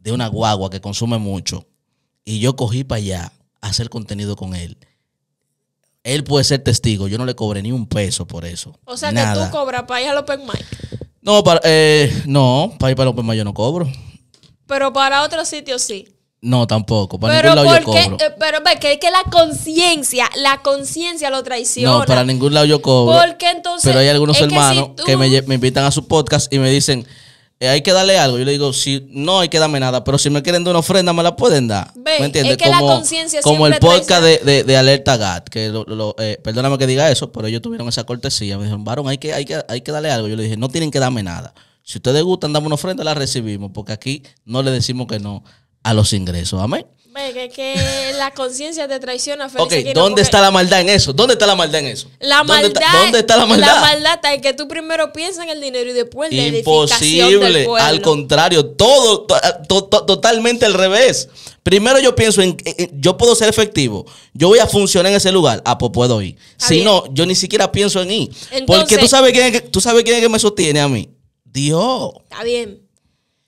A: de una guagua que consume mucho. Y yo cogí para allá hacer contenido con él él puede ser testigo. Yo no le cobré ni un peso por eso.
B: O sea que tú cobras para ir al Open Mic.
A: No, para, eh, no, para ir para Open Mic yo no cobro.
B: Pero para otro sitio sí.
A: No, tampoco. Para pero ningún lado yo cobro. Eh,
B: pero es que la conciencia, la conciencia lo traiciona. No, para
A: ningún lado yo cobro. Porque entonces. Pero hay algunos hermanos que, me, me invitan a su podcast y me dicen eh, hay que darle algo. Yo le digo, si no hay que darme nada, pero si me quieren dar una ofrenda, me la pueden dar. ¿Me entiendes? como, el podcast de, Alerta Gat, que eh, perdóname que diga eso, pero ellos tuvieron esa cortesía. Me dijeron, varón, hay que, hay, que, hay que darle algo. Yo le dije, no tienen que darme nada. Si ustedes gustan, dame una ofrenda, la recibimos, porque aquí no le decimos que no a los ingresos. Amén
B: que la conciencia te traiciona. ok, ¿dónde está la
A: maldad en eso? ¿Dónde está la maldad en eso?
B: La maldad. Está, ¿Dónde está la maldad? La maldad está en que tú primero piensas en el dinero y después la Imposible. Del pueblo. Al
A: contrario, todo totalmente al revés. Primero yo pienso en, yo puedo ser efectivo, yo voy a funcionar en ese lugar, ah, pues puedo ir. si no, yo ni siquiera pienso en ir. porque tú sabes quién es que, tú sabes quién que me sostiene a mí. Dios. Está bien.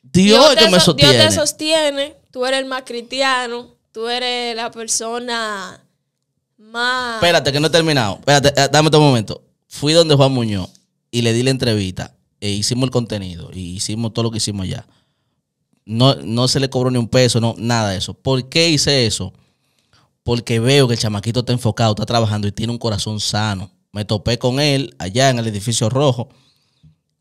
A: Dios, es que me sostiene. Dios te
B: sostiene tú eres el más cristiano, tú eres la persona más...
A: Espérate, que no he terminado. Espérate, eh, dame un momento. Fui donde Juan Muñoz y le di la entrevista e hicimos el contenido y hicimos todo lo que hicimos allá. No, no se le cobró ni un peso, no, nada de eso. ¿Por qué hice eso? Porque veo que el chamaquito está enfocado, está trabajando y tiene un corazón sano. Me topé con él allá en el edificio rojo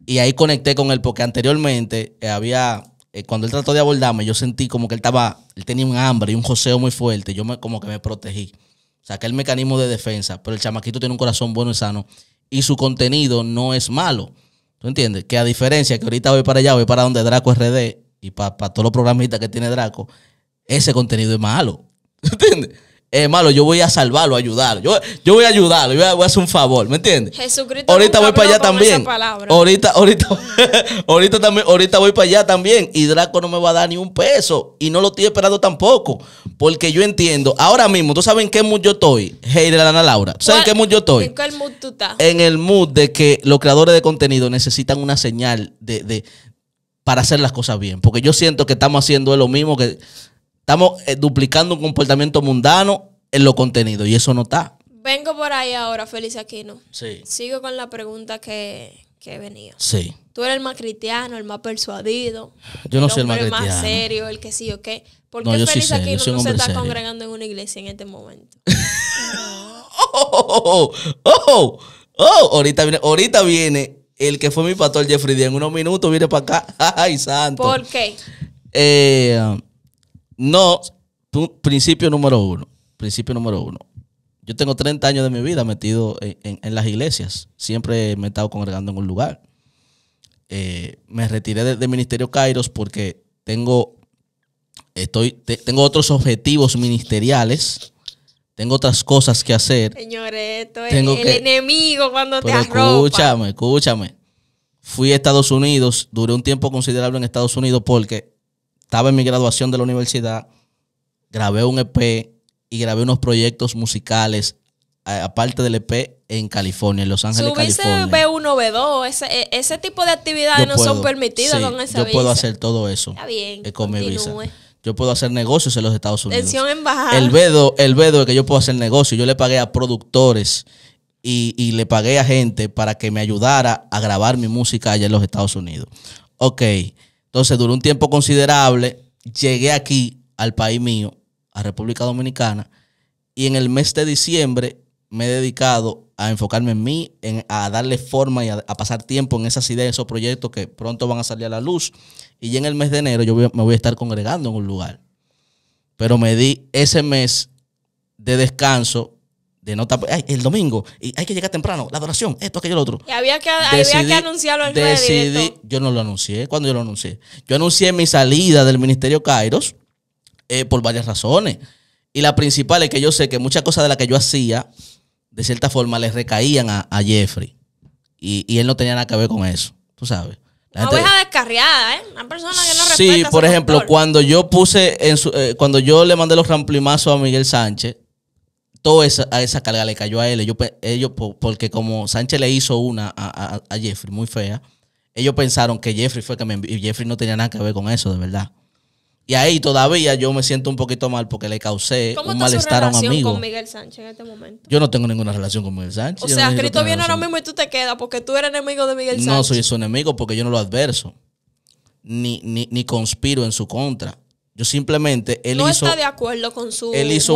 A: y ahí conecté con él porque anteriormente había eh, cuando él trató de abordarme, yo sentí como que él estaba, él tenía un hambre y un joseo muy fuerte. Yo me, como que me protegí. Saqué el mecanismo de defensa, pero el chamaquito tiene un corazón bueno y sano y su contenido no es malo. ¿Tú entiendes? Que a diferencia que ahorita voy para allá, voy para donde Draco RD y para todos los programistas que tiene Draco, ese contenido es malo. ¿Tú entiendes? eh, malo, yo voy a salvarlo, a ayudarlo. Yo, yo voy a ayudarlo, yo voy a, hacer un favor, ¿me entiendes?
B: Jesucristo. Ahorita voy para allá también.
A: Ahorita, ahorita, ahorita también, ahorita voy para allá también. Y Draco no me va a dar ni un peso. Y no lo estoy esperando tampoco. Porque yo entiendo, ahora mismo, ¿tú sabes en qué mood yo estoy? Hey, de la Ana Laura. ¿Tú sabes en qué mood yo estoy? ¿En En el mood de que los creadores de contenido necesitan una señal de, para hacer las cosas bien. Porque yo siento que estamos haciendo lo mismo que Estamos eh, duplicando un comportamiento mundano en los contenidos y eso no está.
B: Vengo por ahí ahora, Feliz Aquino. Sí. Sigo con la pregunta que, que venía. Sí. Tú eres el más cristiano, el más persuadido. Yo no soy el más cristiano. El más serio, el que sí o qué. ¿Por qué Aquino no se está congregando en una iglesia en este momento?
A: Oh, oh, oh, oh, oh, ahorita viene, ahorita viene el que fue mi pastor Jeffrey Díaz. En unos minutos viene para acá. Ay, santo. ¿Por qué? Eh, no, principio número uno. Principio número uno. Yo tengo 30 años de mi vida metido en, las iglesias. Siempre me he estado congregando en un lugar. Eh, me retiré del Ministerio Kairos porque tengo, estoy, tengo otros objetivos ministeriales. Tengo otras cosas que hacer.
B: Señores, esto es el enemigo cuando te arropa. Escúchame,
A: escúchame. Fui a Estados Unidos, duré un tiempo considerable en Estados Unidos porque estaba en mi graduación de la universidad, grabé un EP y grabé unos proyectos musicales, aparte del EP, en California, en Los Ángeles, California.
B: B1, B2, e, ese, tipo de actividades no son permitidas con esa yo visa. Yo puedo hacer
A: todo eso. Está bien. Eh, con mi visa. Yo puedo hacer negocios en los Estados Unidos.
B: Tensión embajada. El
A: vedo, el vedo es que yo puedo hacer negocios. Yo le pagué a productores y, y le pagué a gente para que me ayudara a grabar mi música allá en los Estados Unidos. Ok. Entonces duró un tiempo considerable, llegué aquí al país mío, a República Dominicana, y en el mes de diciembre me he dedicado a enfocarme en mí, a darle forma y a, pasar tiempo en esas ideas, esos proyectos que pronto van a salir a la luz. Y ya en el mes de enero yo me voy a estar congregando en un lugar. Pero me di ese mes de descanso de el domingo, y hay que llegar temprano, la adoración, esto, aquello, lo otro. Y
B: había que, había que anunciarlo al decidí,
A: Yo no lo anuncié, cuando yo lo anuncié. Yo anuncié mi salida del Ministerio Kairos eh, por varias razones. Y la principal es que yo sé que muchas cosas de las que yo hacía, de cierta forma, les recaían a, Jeffrey. Y, él no tenía nada que ver con eso, tú sabes. La Una oveja
B: descarriada, ¿eh? Una persona que no respeta Sí, por ejemplo,
A: cuando yo puse, eh, cuando yo le mandé los ramplimazos a Miguel Sánchez, toda esa, a esa carga le cayó a él. ellos, porque como Sánchez le hizo una a, a, Jeffrey muy fea, ellos pensaron que Jeffrey fue que me Jeffrey no tenía nada que ver con eso, de verdad. Y ahí todavía yo me siento un poquito mal porque le causé un malestar a un amigo. con
B: Miguel Sánchez en este momento?
A: Yo no tengo ninguna relación con Miguel Sánchez. O sea, Cristo viene ahora mismo
B: y tú te quedas porque tú eres enemigo de Miguel Sánchez. No soy
A: su enemigo porque yo no lo adverso. Ni, ni, ni conspiro en su contra. Yo simplemente él no hizo, está de
B: acuerdo con su un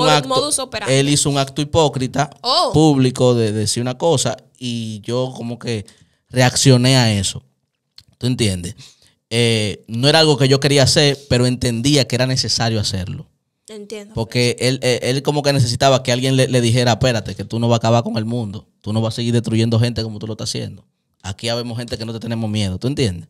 B: acto, modus Él
A: hizo un acto hipócrita oh. público de, decir una cosa y yo como que reaccioné a eso. ¿Tú entiendes? Eh, no era algo que yo quería hacer, pero entendía que era necesario hacerlo. Entiendo. Porque eh, él, como que necesitaba que alguien le, le, dijera, espérate, que tú no vas a acabar con el mundo. Tú no vas a seguir destruyendo gente como tú lo estás haciendo. Aquí habemos gente que no te tenemos miedo. ¿Tú entiendes?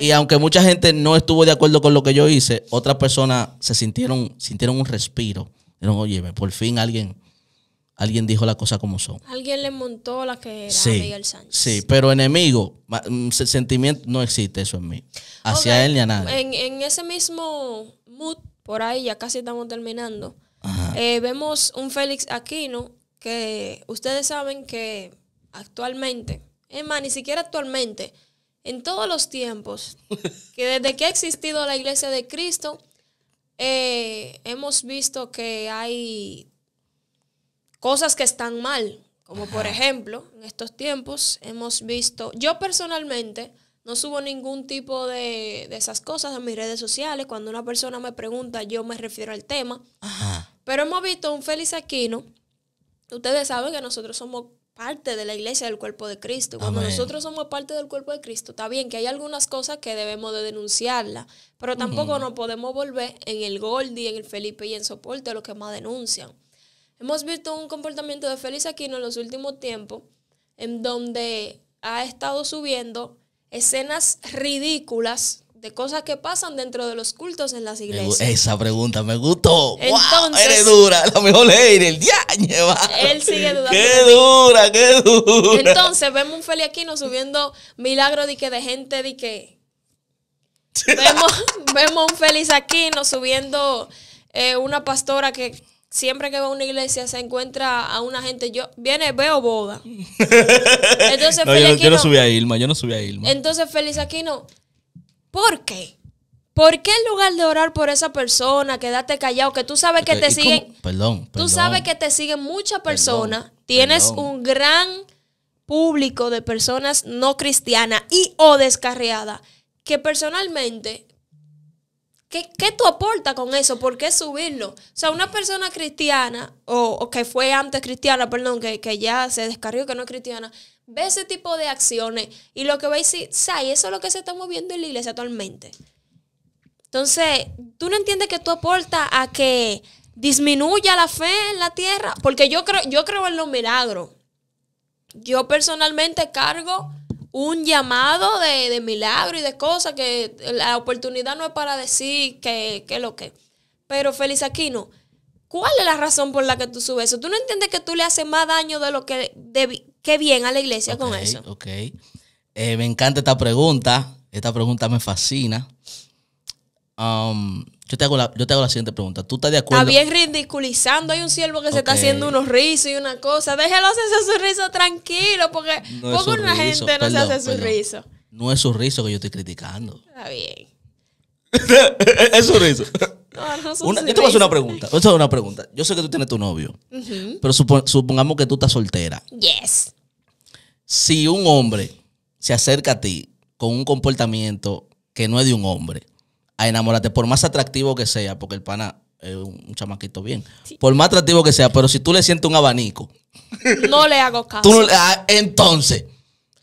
A: Y aunque mucha gente no estuvo de acuerdo con lo que yo hice, otras personas se sintieron, sintieron un respiro. no oye, por fin alguien, alguien dijo la cosa como son.
B: Alguien le montó la que era sí, Miguel Sánchez.
A: Sí, pero enemigo, mm, sentimiento, no existe eso en mí. Hacia él ni a
B: En, ese mismo mood, por ahí ya casi estamos terminando, eh, vemos un Félix Aquino que ustedes saben que actualmente, es más, ni siquiera actualmente, en todos los tiempos, que desde que ha existido la iglesia de Cristo, eh, hemos visto que hay cosas que están mal, como por ejemplo, en estos tiempos hemos visto, yo personalmente no subo ningún tipo de, esas cosas en mis redes sociales, cuando una persona me pregunta yo me refiero al tema, pero hemos visto un feliz Aquino, ustedes saben que nosotros somos parte de la iglesia, del cuerpo de Cristo. Cuando nosotros somos parte del cuerpo de Cristo, está bien que hay algunas cosas que debemos de denunciarlas, pero tampoco no nos podemos volver en el Goldie en el Felipe y en Soporte los que más denuncian. Hemos visto un comportamiento de Félix Aquino en los últimos tiempos, en donde ha estado subiendo escenas ridículas de cosas que pasan dentro de los cultos en las iglesias. Esa
A: pregunta me gustó. Entonces, wow, eres dura, la mejor ley el día.
B: Él sigue dudando. Qué
A: dura, qué dura. Entonces,
B: vemos un Aquino subiendo milagro de que de gente de que vemos, vemos un Feliz Aquino subiendo eh, una pastora que siempre que va a una iglesia se encuentra a una gente. Yo viene, veo boda. Entonces, yo, Aquino, yo, no subí
A: a Irma, yo no subí a Irma.
B: Entonces, Feliz Aquino ¿Por qué? ¿Por qué en lugar de orar por esa persona, quedarte callado, que tú sabes que te siguen, perdón, tú sabes que te siguen muchas personas, tienes un gran público de personas no cristianas y o descarriadas, que personalmente, ¿qué, ¿qué, tú aporta con eso? ¿Por qué subirlo? O sea, una persona cristiana, o, que fue antes cristiana, perdón, que, que ya se descarrió, que no es cristiana, ve ese tipo de acciones y lo que veis, y eso es lo que se está moviendo en la iglesia actualmente. Entonces, tú no entiendes que tú aportas a que disminuya la fe en la tierra, porque yo creo, yo creo en los milagros. Yo personalmente cargo un llamado de, milagro y de cosas que la oportunidad no es para decir que, que lo que. Pero Feliz Aquino, ¿cuál es la razón por la que tú subes eso? ¿Tú no entiendes que tú le haces más daño de lo que de, qué bien a la iglesia con eso.
A: Ok. Eh, me encanta esta pregunta. Esta pregunta me fascina. Um, yo, te hago la, yo te la siguiente pregunta. ¿Tú estás de acuerdo? Está bien
B: ridiculizando. Hay un siervo que se está haciendo unos risos y una cosa. Déjelo hacer su riso tranquilo porque no una gente no se hace su riso.
A: No es su riso que yo estoy criticando.
B: Está bien.
A: es su riso.
B: Ah, yo te voy a hacer una pregunta.
A: una pregunta. Yo sé que tú tienes tu novio, pero supongamos que tú estás soltera. Yes. Si un hombre se acerca a ti con un comportamiento que no es de un hombre, a enamorarte, por más atractivo que sea, porque el pana es un chamaquito bien, por más atractivo que sea, pero si tú le sientes un abanico,
B: no le hago caso. Ah,
A: entonces.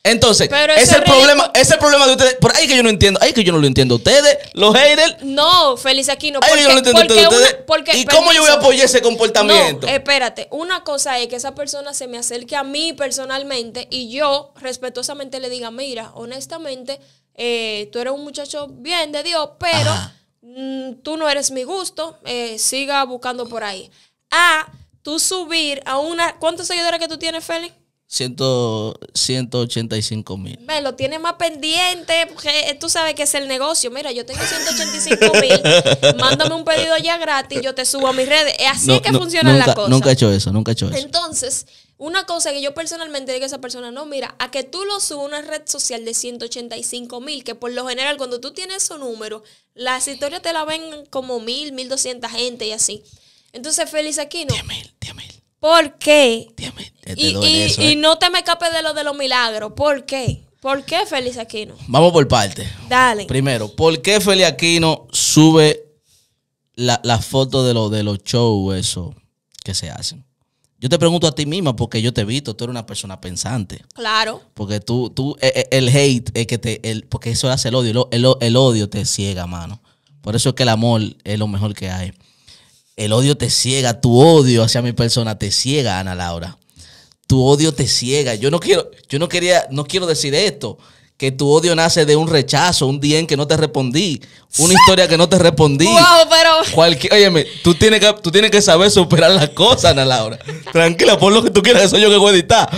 A: Entonces, pero es el problema, es problema de ustedes. Por ahí que yo no entiendo, ahí que yo no lo entiendo. Ustedes, los haters.
B: No, Feliz aquí. no lo porque ¿Y cómo yo voy a apoyar ese comportamiento? No, espérate, una cosa es que esa persona se me acerque a mí personalmente y yo respetuosamente le diga, mira, honestamente, eh, tú eres un muchacho bien de Dios, pero mm, tú no eres mi gusto, eh, siga buscando por ahí. A tú subir a una, ¿cuántos seguidores que tú tienes, Félix?
A: 185 mil.
B: Me lo tiene más pendiente, porque tú sabes que es el negocio. Mira, yo tengo 185
A: mil, mándame un pedido ya
B: gratis, yo te subo a mis redes. así que funciona la cosa Nunca he hecho
A: eso, nunca he hecho eso.
B: Entonces, una cosa que yo personalmente digo a esa persona, no, mira, a que tú lo subas a una red social de 185 mil, que por lo general cuando tú tienes esos número las historias te la ven como mil, mil doscientas gente y así. Entonces, Feliz aquí 10 mil, 10 ¿Por qué?
A: y, eh.
B: no te me escapes de lo de los milagros. ¿Por qué? ¿Por qué Feliz Aquino?
A: Vamos por partes. Dale. Primero, ¿por qué Feliz Aquino sube las la fotos de, lo, de los shows eso que se hacen? Yo te pregunto a ti misma porque yo te he visto, tú eres una persona pensante. Claro. Porque tú, tú eh, eh, el, hate es que te, el, porque eso hace el odio, el odio te ciega, mano. Por eso es que el amor es lo mejor que hay. El odio te ciega, tu odio hacia mi persona te ciega, Ana Laura. Tu odio te ciega. Yo no quiero, yo no quería, no quiero decir esto. Que tu odio nace de un rechazo, un día en que no te respondí, una historia que no te respondí. Wow,
B: pero.
A: óyeme, tú tienes, que, tú tienes que saber superar las cosas, Ana Laura. Tranquila, por lo que tú quieras, eso yo que voy a editar.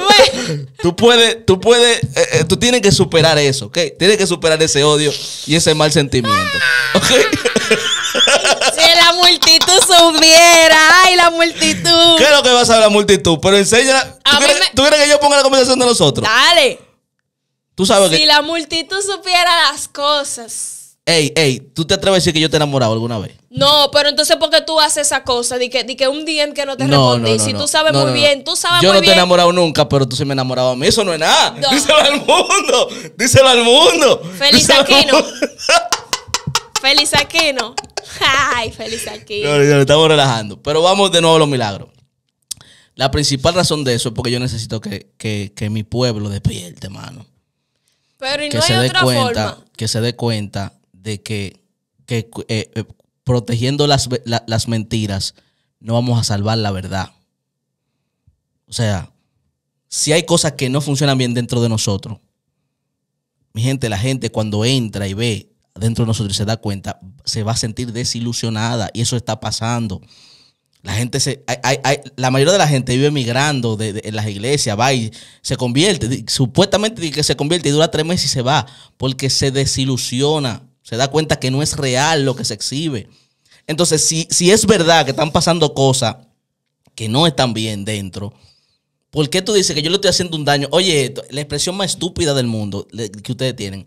A: tú puedes, tú puedes, eh, eh, tú tienes que superar eso, ¿ok? Tienes que superar ese odio y ese mal sentimiento, ¿ok?
B: multitud supiera, Ay, la multitud. ¿Qué es lo
A: que vas a saber la multitud? Pero enséñala. ¿Tú, quieres, que yo ponga la conversación de nosotros? Dale. Tú sabes si que. Si
B: la multitud supiera las cosas.
A: Ey, ey, ¿tú te atreves a decir que yo te he enamorado alguna vez?
B: No, pero entonces ¿por qué tú haces esa cosa? De que, que un día en que no te respondí. si tú sabes muy bien, tú sabes muy bien. Yo no te he
A: enamorado nunca, pero tú sí me enamorado a mí. Eso no es nada. Díselo al mundo. Díselo al mundo.
B: Feliz Aquino. Feliz Aquino. Ay, feliz Aquino. No,
A: estamos relajando. Pero vamos de nuevo a los milagros. La principal razón de eso es porque yo necesito que, mi pueblo despierte, mano.
B: Pero y no se hay dé cuenta,
A: Que se dé cuenta de que, eh, eh, protegiendo las, las mentiras no vamos a salvar la verdad. O sea, si hay cosas que no funcionan bien dentro de nosotros, mi gente, la gente cuando entra y ve dentro de nosotros y se da cuenta, se va a sentir desilusionada y eso está pasando. La gente se, la mayoría de la gente vive migrando de, en las iglesias, va y se convierte, supuestamente que se convierte y dura tres meses y se va, porque se desilusiona, se da cuenta que no es real lo que se exhibe. Entonces, si, si es verdad que están pasando cosas que no están bien dentro, ¿por qué tú dices que yo le estoy haciendo un daño? Oye, la expresión más estúpida del mundo que ustedes tienen,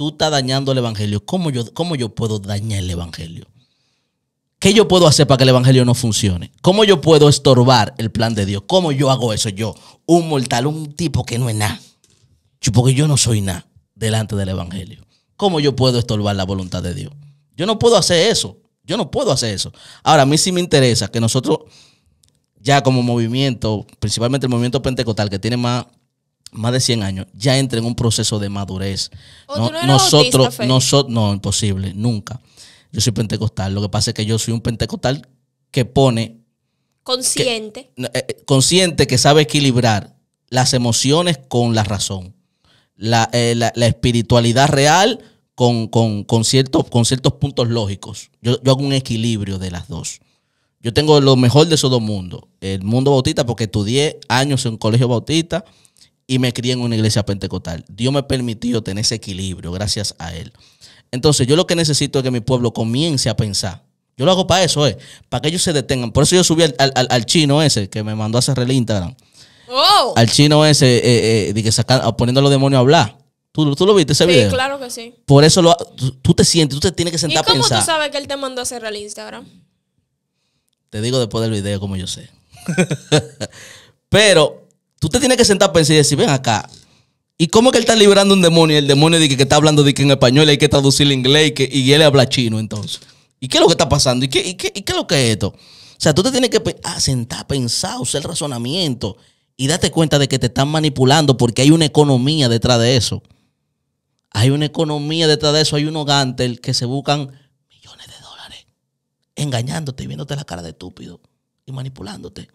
A: tú estás dañando el evangelio. ¿Cómo yo, ¿Cómo yo puedo dañar el evangelio? ¿Qué yo puedo hacer para que el evangelio no funcione? ¿Cómo yo puedo estorbar el plan de Dios? ¿Cómo yo hago eso? Yo, un mortal, un tipo que no es nada. Porque yo no soy nada delante del evangelio. ¿Cómo yo puedo estorbar la voluntad de Dios? Yo no puedo hacer eso. Yo no puedo hacer eso. Ahora, a mí sí me interesa que nosotros, ya como movimiento, principalmente el movimiento pentecostal, que tiene más más de 100 años, ya entra en un proceso de madurez. Oh, no, nosotros, nosotros, no, imposible, nunca. Yo soy pentecostal. Lo que pasa es que yo soy un pentecostal que pone.
B: Consciente.
A: Eh, eh, consciente que sabe equilibrar las emociones con la razón. La, eh, espiritualidad real con, con, ciertos, con puntos lógicos. Yo, yo hago un equilibrio de las dos. Yo tengo lo mejor de esos dos mundos. El mundo bautista, porque estudié años en un colegio bautista y me crié en una iglesia pentecostal. Dios me permitió tener ese equilibrio gracias a Él. Entonces, yo lo que necesito es que mi pueblo comience a pensar. Yo lo hago para eso, eh, para que ellos se detengan. Por eso yo subí al, al, al chino ese que me mandó a hacer el Instagram.
B: Oh. Al
A: chino ese, eh, eh ah, poniendo a los demonios a hablar. ¿Tú, lo viste ese video? Sí, claro que sí. Por eso tú, te sientes, tú te tienes que sentar a pensar. ¿Y cómo tú
B: sabes que él te mandó a cerrar el Instagram?
A: Te digo después del video como yo sé. Pero tú te tienes que sentar a pensar y decir, ven acá, ¿y cómo que él está librando un demonio y el demonio dice que, está hablando de que en español Y hay que traducirlo inglés y, él habla chino entonces? ¿Y qué es lo que está pasando? ¿Y qué, y es lo que es esto? O sea, tú te tienes que ah, sentar, pensar, usar el razonamiento y date cuenta de que te están manipulando porque hay una economía detrás de eso. Hay una economía detrás de eso, hay unos gantel que se buscan millones de dólares engañándote y viéndote la cara de estúpido y manipulándote.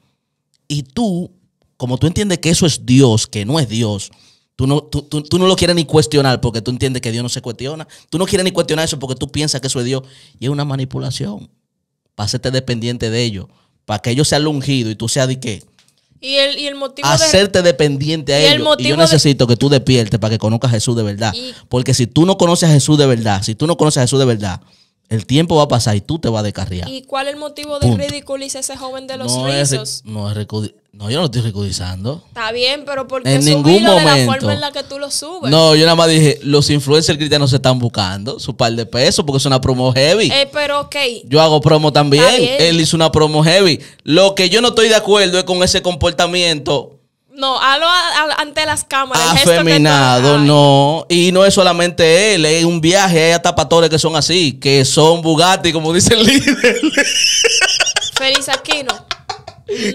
A: Y tú como tú entiendes que eso es Dios, que no es Dios, tú no, tú, no lo quieres ni cuestionar porque tú entiendes que Dios no se cuestiona. Tú no quieres ni cuestionar eso porque tú piensas que eso es Dios. Y es una manipulación para hacerte dependiente de ellos, para que ellos sean ungidos y tú seas de qué.
B: Y el, y el motivo Hacerte
A: dependiente a ellos. y yo necesito que tú despiertes para que conozcas a Jesús de verdad. porque si tú no conoces a Jesús de verdad, si tú no conoces a Jesús de verdad, el tiempo va a pasar y tú te vas a descarriar.
B: ¿Y cuál es el motivo de ridiculizar ese joven de los rizos?
A: no, no, yo no estoy ridiculizando.
B: Está bien, pero ¿por qué en ningún momento. de la forma en la que tú lo subes? No, yo
A: nada más dije, los influencers cristianos se están buscando su par de pesos porque es una promo heavy.
B: Eh, pero ok.
A: Yo hago promo también. Él hizo una promo heavy. Lo que yo no estoy de acuerdo es con ese comportamiento
B: no, lo ante las cámaras.
A: Afeminado, no. Y no es solamente él, es un viaje. Hay atapatores que son así, que son Bugatti, como dice el líder.
B: Feliz Aquino.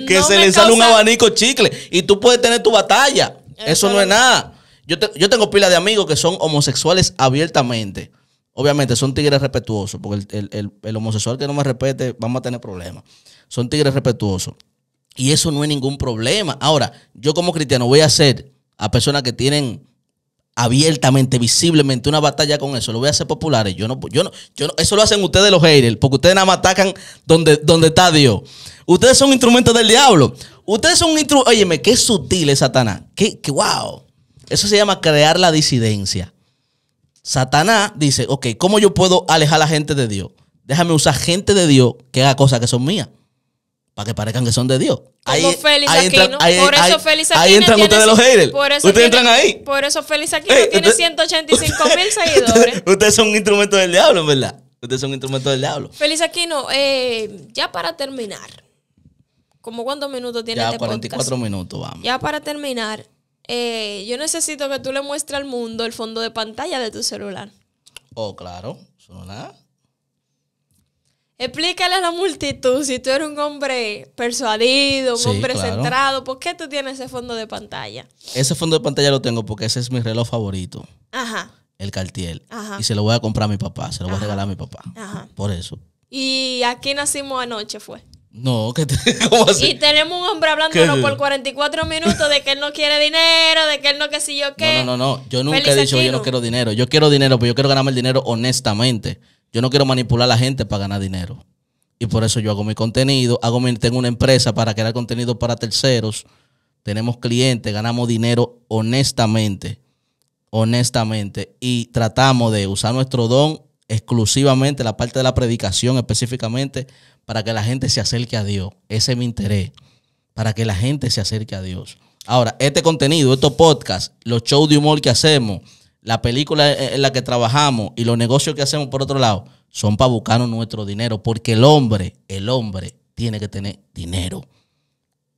A: que se le sale un abanico chicle. Y tú puedes tener tu batalla. Eso, no es nada. Yo, yo tengo pila de amigos que son homosexuales abiertamente. Obviamente son tigres respetuosos, porque el homosexual que no me respete, vamos a tener problemas. Son tigres respetuosos. Y eso no es ningún problema. Ahora, yo como cristiano voy a hacer a personas que tienen abiertamente, visiblemente una batalla con eso, lo voy a hacer populares. Yo no, yo no, yo no, eso lo hacen ustedes los haters, porque ustedes nada más atacan donde, donde está Dios. Ustedes son instrumentos del diablo. Ustedes son instrumentos. Óyeme, qué sutil es Satanás. Qué, qué wow. Eso se llama crear la disidencia. Satanás dice, ok, ¿cómo yo puedo alejar a la gente de Dios? Déjame usar gente de Dios que haga cosas que son mías para que parezcan que son de Dios. Ahí, ahí Entran, por eso ahí, Aquino. entran tiene, ustedes los haters. ustedes entran ahí.
B: Por eso Félix Aquino eh, tiene 185 mil seguidores.
A: Ustedes, son son instrumentos del diablo, ¿verdad? Ustedes son instrumentos del diablo.
B: Félix Aquino, eh, ya para terminar, ¿como cuántos minutos tiene ya, este 44 minutos, vamos. Ya para terminar, eh, yo necesito que tú le muestres al mundo el fondo de pantalla de tu celular.
A: Oh, claro. Eso
B: Explícale a la multitud si tú eres un hombre persuadido, un hombre centrado, ¿por qué tú tienes ese fondo de pantalla?
A: Ese fondo de pantalla lo tengo porque ese es mi reloj favorito. Ajá. El cartier. Ajá. Y se lo voy a comprar a mi papá, se lo voy a regalar a mi papá. Ajá. Por eso.
B: ¿Y aquí nacimos anoche fue?
A: No, que te, ¿cómo así? Y
B: tenemos un hombre hablándonos por 44 minutos de que él no quiere dinero, de que él no que si yo qué.
A: No, no, no, yo nunca he dicho yo no quiero dinero. Yo quiero dinero, pero yo quiero ganarme el dinero honestamente. Yo no quiero manipular a la gente para ganar dinero. Y por eso yo hago mi contenido, hago mi, tengo una empresa para crear contenido para terceros. Tenemos clientes, ganamos dinero honestamente, honestamente. Y tratamos de usar nuestro don exclusivamente, la parte de la predicación específicamente, para que la gente se acerque a Dios. Ese es mi interés, para que la gente se acerque a Dios. Ahora, este contenido, estos podcasts, los shows de humor que hacemos, la película e, en la que trabajamos y los negocios que hacemos por otro lado son para buscarnos nuestro dinero, porque el hombre, el hombre tiene que tener dinero.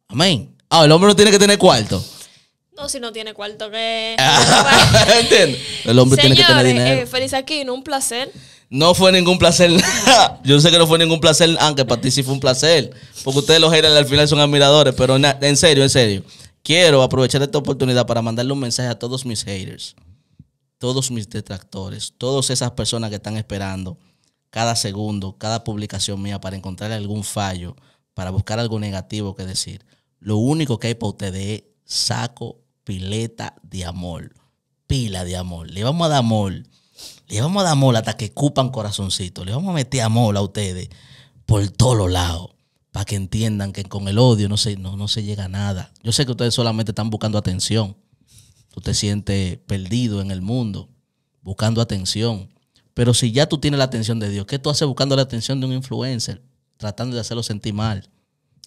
A: Amén. Ah, el hombre no tiene que tener cuarto.
B: No, si no tiene cuarto qué ah,
A: ¿Entiendes? El hombre tiene que tener dinero. Eh,
B: feliz aquí, un placer.
A: No fue ningún placer. Yo sé que no fue ningún placer, aunque para ti sí fue un placer. Porque ustedes los haters al final son admiradores, pero en serio, en serio. Quiero aprovechar esta oportunidad para mandarle un mensaje a todos mis haters todos mis detractores, todas esas personas que están esperando cada segundo, cada publicación mía para encontrar algún fallo, para buscar algo negativo que decir. Lo único que hay para ustedes es saco pileta de amor, pila de amor. Le vamos a dar amor, le vamos a dar amor hasta que ocupan corazoncito, le vamos a meter amor a ustedes por todos los lados para que entiendan que con el odio no se, no, no se llega a nada. Yo sé que ustedes solamente están buscando atención tú te sientes perdido en el mundo, buscando atención. Pero si ya tú tienes la atención de Dios, ¿qué tú haces buscando la atención de un influencer? Tratando de hacerlo sentir mal.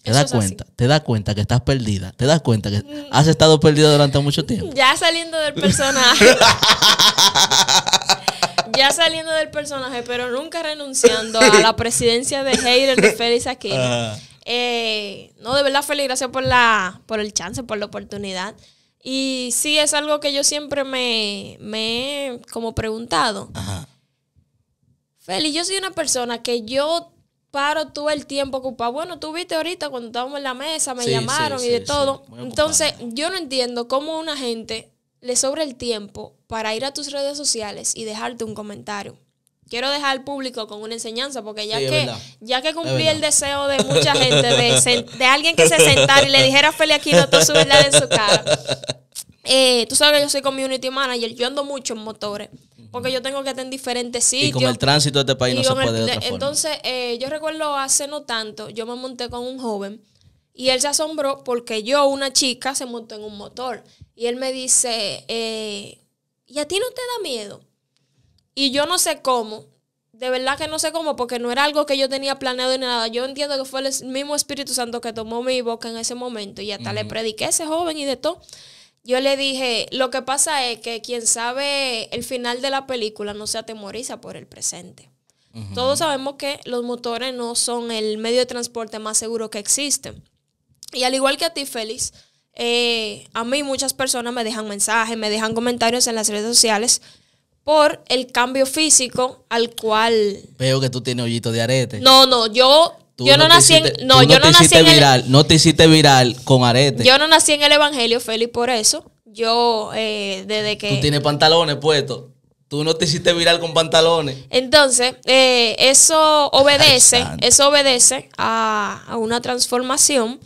A: Te das cuenta, te das cuenta que estás perdida, te das cuenta que has estado perdida durante mucho tiempo.
B: Ya saliendo del personaje. ya saliendo del personaje, pero nunca renunciando a la presidencia de Heider de Félix Aquino. Eh, no, de verdad, Félix, gracias por, la, por el chance, por la oportunidad. Y sí, es algo que yo siempre me, he como preguntado. Ajá. Feli, yo soy una persona que yo paro todo el tiempo ocupado. Bueno, tú viste ahorita cuando estábamos en la mesa, me llamaron y de todo. Entonces, yo no entiendo cómo una gente le sobra el tiempo para ir a tus redes sociales y dejarte un comentario quiero dejar al público con una enseñanza, porque ya que ya que cumplí el deseo de mucha gente, de, de, alguien que se sentara y le dijera a Feli no toda su verdad en su
A: cara.
B: Eh, tú sabes que yo soy community manager, yo ando mucho en motores, porque yo tengo que estar en diferentes sitios. Y con el tránsito de este país no se puede. entonces, eh, yo recuerdo hace no tanto, yo me monté con un joven y él se asombró porque yo, una chica, se montó en un motor. Y él me dice, eh, ¿y a ti no te da miedo? Y yo no sé cómo, de verdad que no sé cómo, porque no era algo que yo tenía planeado ni nada. Yo entiendo que fue el mismo Espíritu Santo que tomó mi boca en ese momento y hasta le prediqué a ese joven y de todo. Yo le dije, lo que pasa es que quien sabe el final de la película no se atemoriza por el presente. Todos sabemos que los motores no son el medio de transporte más seguro que existe. Y al igual que a ti, Félix, eh, a mí muchas personas me dejan mensajes, me dejan comentarios en las redes sociales por el cambio físico al cual...
A: Veo que tú tienes hoyito de arete.
B: No, no, yo... yo no, nací en... No, yo no, nací viral,
A: no te hiciste viral con arete. Yo
B: no nací en el Evangelio, Félix, por eso. Yo, eh, desde que... Tú tienes
A: pantalones puestos. Tú no te hiciste viral con pantalones.
B: Entonces, eh, eso obedece, eso obedece a, a una transformación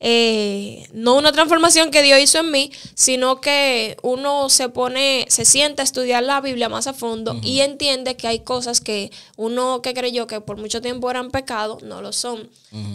B: eh, no una transformación que Dios hizo en mí, sino que uno se pone, se sienta a estudiar la Biblia más a fondo y entiende que hay cosas que uno que creyó que por mucho tiempo eran pecado, no lo son.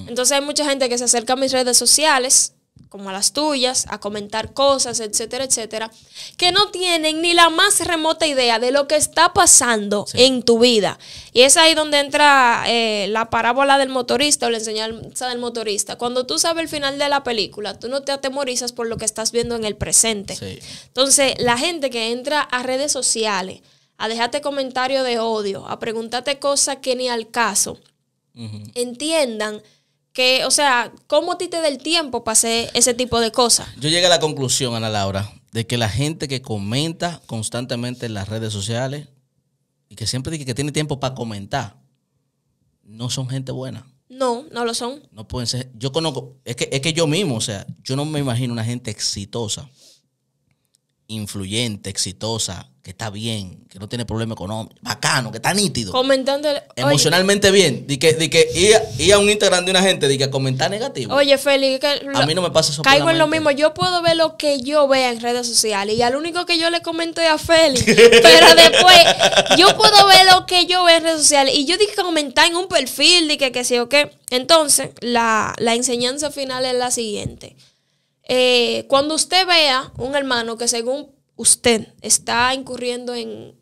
B: Entonces hay mucha gente que se acerca a mis redes sociales como a las tuyas, a comentar cosas, etcétera, etcétera, que no tienen ni la más remota idea de lo que está pasando en tu vida. Y es ahí donde entra eh, la parábola del motorista o la enseñanza del motorista. Cuando tú sabes el final de la película, tú no te atemorizas por lo que estás viendo en el presente. Entonces, la gente que entra a redes sociales, a dejarte comentarios de odio, a preguntarte cosas que ni al caso, entiendan o sea, ¿cómo a ti te da el tiempo para hacer ese tipo de cosas?
A: Yo llegué a la conclusión, Ana Laura, de que la gente que comenta constantemente en las redes sociales y que siempre dice que tiene tiempo para comentar, no son gente buena.
B: No, no lo son.
A: No pueden ser. Yo conozco, es que, es que yo mismo, o sea, yo no me imagino una gente exitosa influyente, exitosa, que está bien, que no tiene problema económico, bacano, que está nítido. Comentando. emocionalmente bien. Di di que a un Instagram de una gente, di que comentar negativo. Oye,
B: Félix, a mí no
A: me pasa eso. Caigo en lo mismo.
B: Yo puedo ver lo que yo vea en redes sociales. Y al único que yo le comenté a Félix. pero después, yo puedo ver lo que yo veo en redes sociales. Y yo dije comentar en un perfil, di que, sí o qué. Entonces, la, la enseñanza final es la siguiente. Eh, cuando usted vea un hermano que según usted está incurriendo en,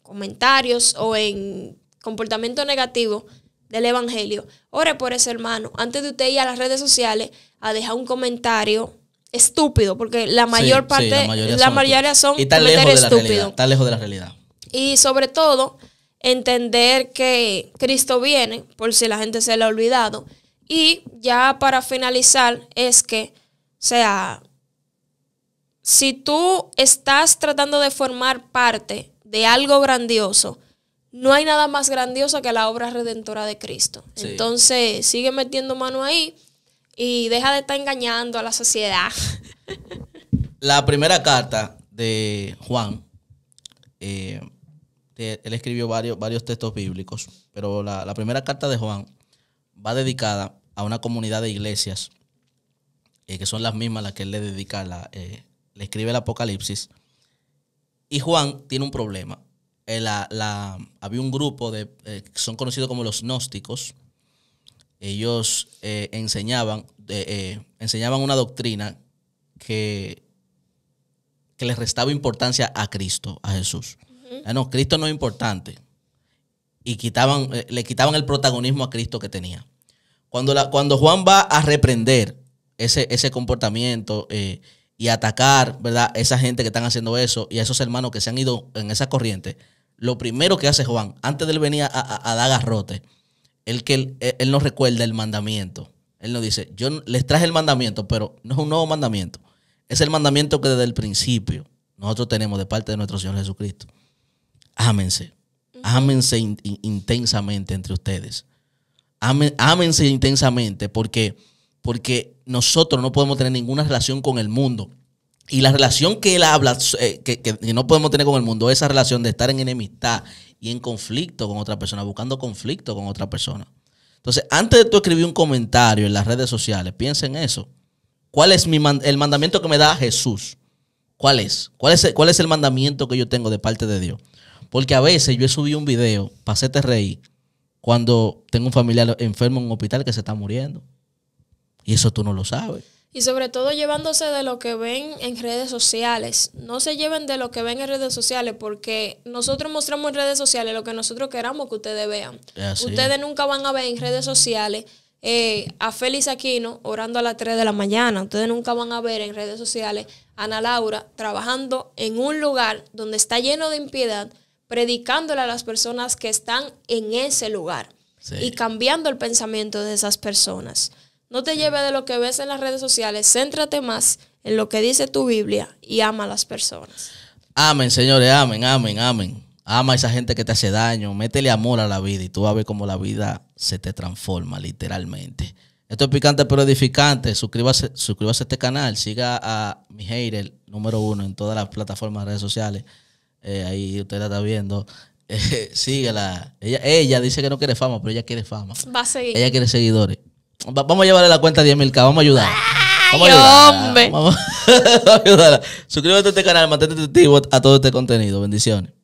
B: comentarios o en comportamiento negativo del Evangelio, ore por ese hermano. Antes de usted ir a las redes sociales a dejar un comentario estúpido, porque la mayor parte, la mayoría, son, mayoría y lejos de
A: la lejos de la realidad.
B: Y sobre todo, entender que Cristo viene, por si la gente se le ha olvidado. Y ya para finalizar, es que o sea, si tú estás tratando de formar parte de algo grandioso, no hay nada más grandioso que la obra redentora de Cristo. Entonces, sigue metiendo mano ahí y deja de estar engañando a la sociedad.
A: La primera carta de Juan, eh, él escribió varios, varios textos bíblicos, pero la primera carta de Juan va dedicada a una comunidad de iglesias eh, que son las mismas las que él le dedica, la, eh, le escribe el Apocalipsis. Y Juan tiene un problema. Eh, la, había un grupo de, que son conocidos como los gnósticos. Ellos enseñaban, enseñaban una doctrina que, que les restaba importancia a Cristo, a Jesús. Ah, no, Cristo no es importante. Y quitaban, le quitaban el protagonismo a Cristo que tenía. Cuando, la, cuando Juan va a reprender ese, comportamiento eh, y atacar, ¿verdad? Esa gente que están haciendo eso y a esos hermanos que se han ido en esa corriente, lo primero que hace Juan, antes de él venir a, a, dar garrote, él, que él, eh, nos recuerda el mandamiento. Él nos dice, yo les traje el mandamiento, pero no es un nuevo mandamiento. Es el mandamiento que desde el principio nosotros tenemos de parte de nuestro Señor Jesucristo. Ámense. Ámense intensamente entre ustedes. Ámense intensamente porque porque nosotros no podemos tener ninguna relación con el mundo. Y la relación que él habla, eh, que, no podemos tener con el mundo, esa relación de estar en enemistad y en conflicto con otra persona, buscando conflicto con otra persona. Entonces, antes de tú escribir un comentario en las redes sociales, piensa en eso. ¿Cuál es mi el mandamiento que me da Jesús? ¿Cuál es? ¿Cuál es, el, mandamiento que yo tengo de parte de Dios? Porque a veces yo he subido un video, hacerte reír, cuando tengo un familiar enfermo en un hospital que se está muriendo. Y eso tú no lo sabes.
B: Y sobre todo llevándose de lo que ven en redes sociales. No se lleven de lo que ven en redes sociales porque nosotros mostramos en redes sociales lo que nosotros queramos que ustedes vean. Ustedes nunca van a ver en redes sociales eh, a Félix Aquino orando a las 3 de la mañana. Ustedes nunca van a ver en redes sociales a Ana Laura trabajando en un lugar donde está lleno de impiedad, predicándole a las personas que están en ese lugar y cambiando el pensamiento de esas personas. No te lleves de lo que ves en las redes sociales, céntrate más en lo que dice tu Biblia y ama a las personas.
A: Amén, señores, amén, amén, amén. Ama a esa gente que te hace daño, métele amor a la vida y tú vas a ver cómo la vida se te transforma literalmente. Esto es picante pero edificante. Suscríbase, suscríbase a este canal, siga a mi hater número uno en todas las plataformas de redes sociales. Eh, ahí usted la está viendo. Eh, síguela. Ella, ella dice que no quiere fama, pero ella quiere fama. Va a seguir. Ella quiere seguidores. Vamos a llevarle la cuenta a 10.000K, vamos a ayudar. Vamos a ayudar. Vamos a ayudar. Suscríbete a este canal, mantente activo a todo este contenido. Bendiciones.